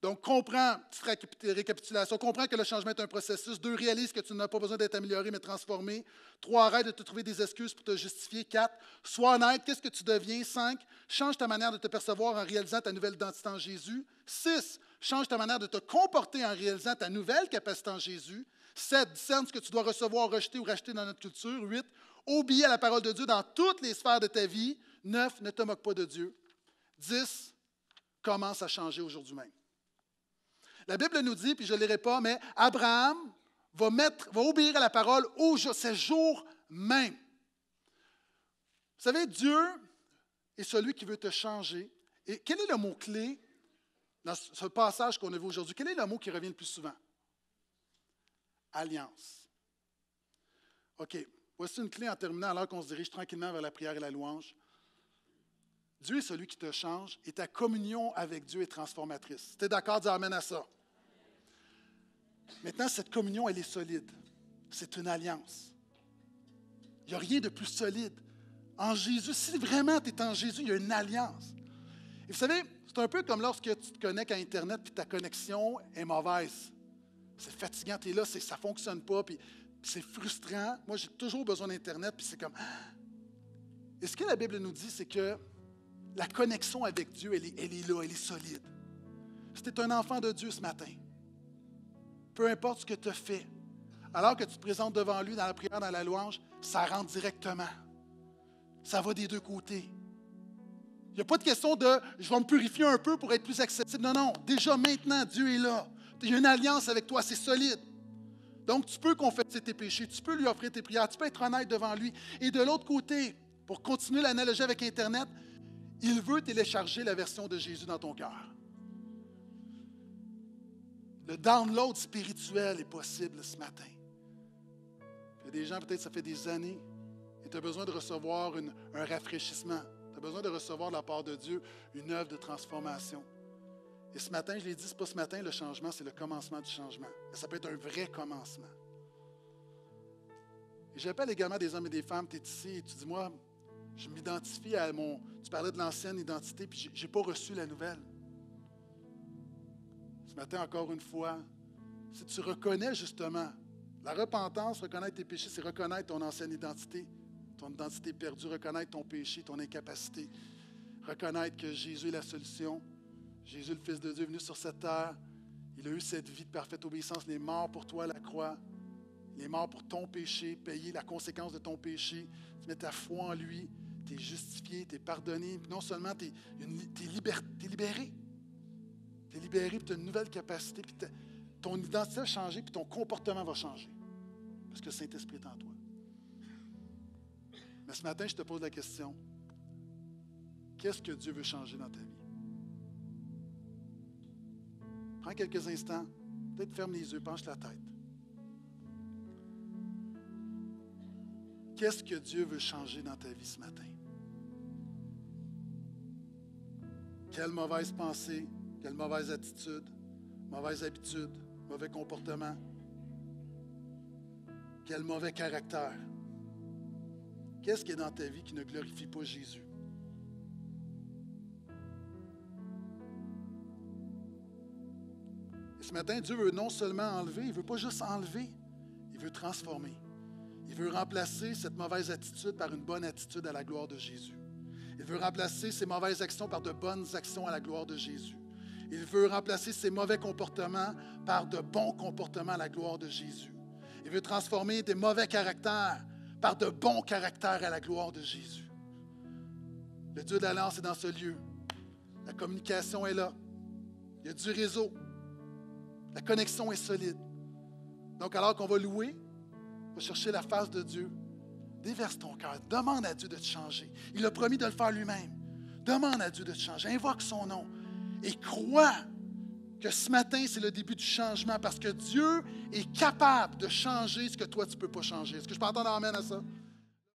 donc, comprends, petite récapitulation, comprends que le changement est un processus. Deux, réalise que tu n'as pas besoin d'être amélioré, mais transformé. Trois, arrête de te trouver des excuses pour te justifier. Quatre, sois honnête, qu'est-ce que tu deviens? Cinq, change ta manière de te percevoir en réalisant ta nouvelle identité en Jésus. Six, change ta manière de te comporter en réalisant ta nouvelle capacité en Jésus. Sept, discerne ce que tu dois recevoir, rejeter ou racheter dans notre culture. Huit, obéis à la parole de Dieu dans toutes les sphères de ta vie. Neuf, ne te moque pas de Dieu. Dix, commence à changer aujourd'hui même. La Bible nous dit, puis je ne lirai pas, mais Abraham va, mettre, va obéir à la parole au jour, ces même. Vous savez, Dieu est celui qui veut te changer. Et quel est le mot-clé dans ce passage qu'on a vu aujourd'hui? Quel est le mot qui revient le plus souvent? Alliance. OK. Voici une clé en terminant, alors qu'on se dirige tranquillement vers la prière et la louange. Dieu est celui qui te change et ta communion avec Dieu est transformatrice. Tu es d'accord? Dis Amen à ça. Maintenant, cette communion, elle est solide. C'est une alliance. Il n'y a rien de plus solide. En Jésus, si vraiment tu es en Jésus, il y a une alliance. Et vous savez, c'est un peu comme lorsque tu te connectes à Internet et ta connexion est mauvaise. C'est fatigant, tu es là, ça ne fonctionne pas, c'est frustrant. Moi, j'ai toujours besoin d'Internet, puis c'est comme. Ah! Et ce que la Bible nous dit, c'est que la connexion avec Dieu, elle est, là, elle est solide. Si tu es un enfant de Dieu ce matin, peu importe ce que tu as fait, alors que tu te présentes devant lui dans la prière, dans la louange, ça rentre directement. Ça va des deux côtés. Il n'y a pas de question de je vais me purifier un peu pour être plus accessible. Non, non. Déjà maintenant, Dieu est là. Il y a une alliance avec toi, c'est solide. Donc, tu peux confesser tes péchés, tu peux lui offrir tes prières, tu peux être honnête devant lui. Et de l'autre côté, pour continuer l'analogie avec Internet, il veut télécharger la version de Jésus dans ton cœur. Le download spirituel est possible ce matin. Il y a des gens, peut-être ça fait des années, et tu as besoin de recevoir un rafraîchissement. Tu as besoin de recevoir de la part de Dieu une œuvre de transformation. Et ce matin, je l'ai dit, ce pas ce matin le changement, c'est le commencement du changement. Et ça peut être un vrai commencement. j'appelle également des hommes et des femmes, tu es ici et tu dis, moi, je m'identifie à mon. Tu parlais de l'ancienne identité, puis je n'ai pas reçu la nouvelle. Ce matin, encore une fois, si tu reconnais justement, la repentance, reconnaître tes péchés, c'est reconnaître ton ancienne identité, ton identité perdue, reconnaître ton péché, ton incapacité, reconnaître que Jésus est la solution. Jésus, le Fils de Dieu, est venu sur cette terre. Il a eu cette vie de parfaite obéissance. Il est mort pour toi à la croix. Il est mort pour ton péché, payer la conséquence de ton péché. Tu mets ta foi en lui tu es justifié, tu es pardonné, non seulement tu es, libéré, tu es libéré, puis tu as une nouvelle capacité, puis ton identité a changé, puis ton comportement va changer, parce que le Saint-Esprit est en toi. Mais ce matin, je te pose la question, qu'est-ce que Dieu veut changer dans ta vie? Prends quelques instants, peut-être ferme les yeux, penche la tête. Qu'est-ce que Dieu veut changer dans ta vie ce matin? Quelle mauvaise pensée, quelle mauvaise attitude, mauvaise habitude, mauvais comportement, quel mauvais caractère. Qu'est-ce qui est dans ta vie qui ne glorifie pas Jésus? Et ce matin, Dieu veut non seulement enlever, il ne veut pas juste enlever, il veut transformer. Il veut remplacer cette mauvaise attitude par une bonne attitude à la gloire de Jésus. Il veut remplacer ses mauvaises actions par de bonnes actions à la gloire de Jésus. Il veut remplacer ses mauvais comportements par de bons comportements à la gloire de Jésus. Il veut transformer des mauvais caractères par de bons caractères à la gloire de Jésus. Le Dieu de la est dans ce lieu. La communication est là. Il y a du réseau. La connexion est solide. Donc alors qu'on va louer, chercher la face de Dieu. Déverse ton cœur. Demande à Dieu de te changer. Il a promis de le faire lui-même. Demande à Dieu de te changer. Invoque son nom. Et crois que ce matin, c'est le début du changement parce que Dieu est capable de changer ce que toi, tu ne peux pas changer. Est-ce que je peux entendre Amen à ça?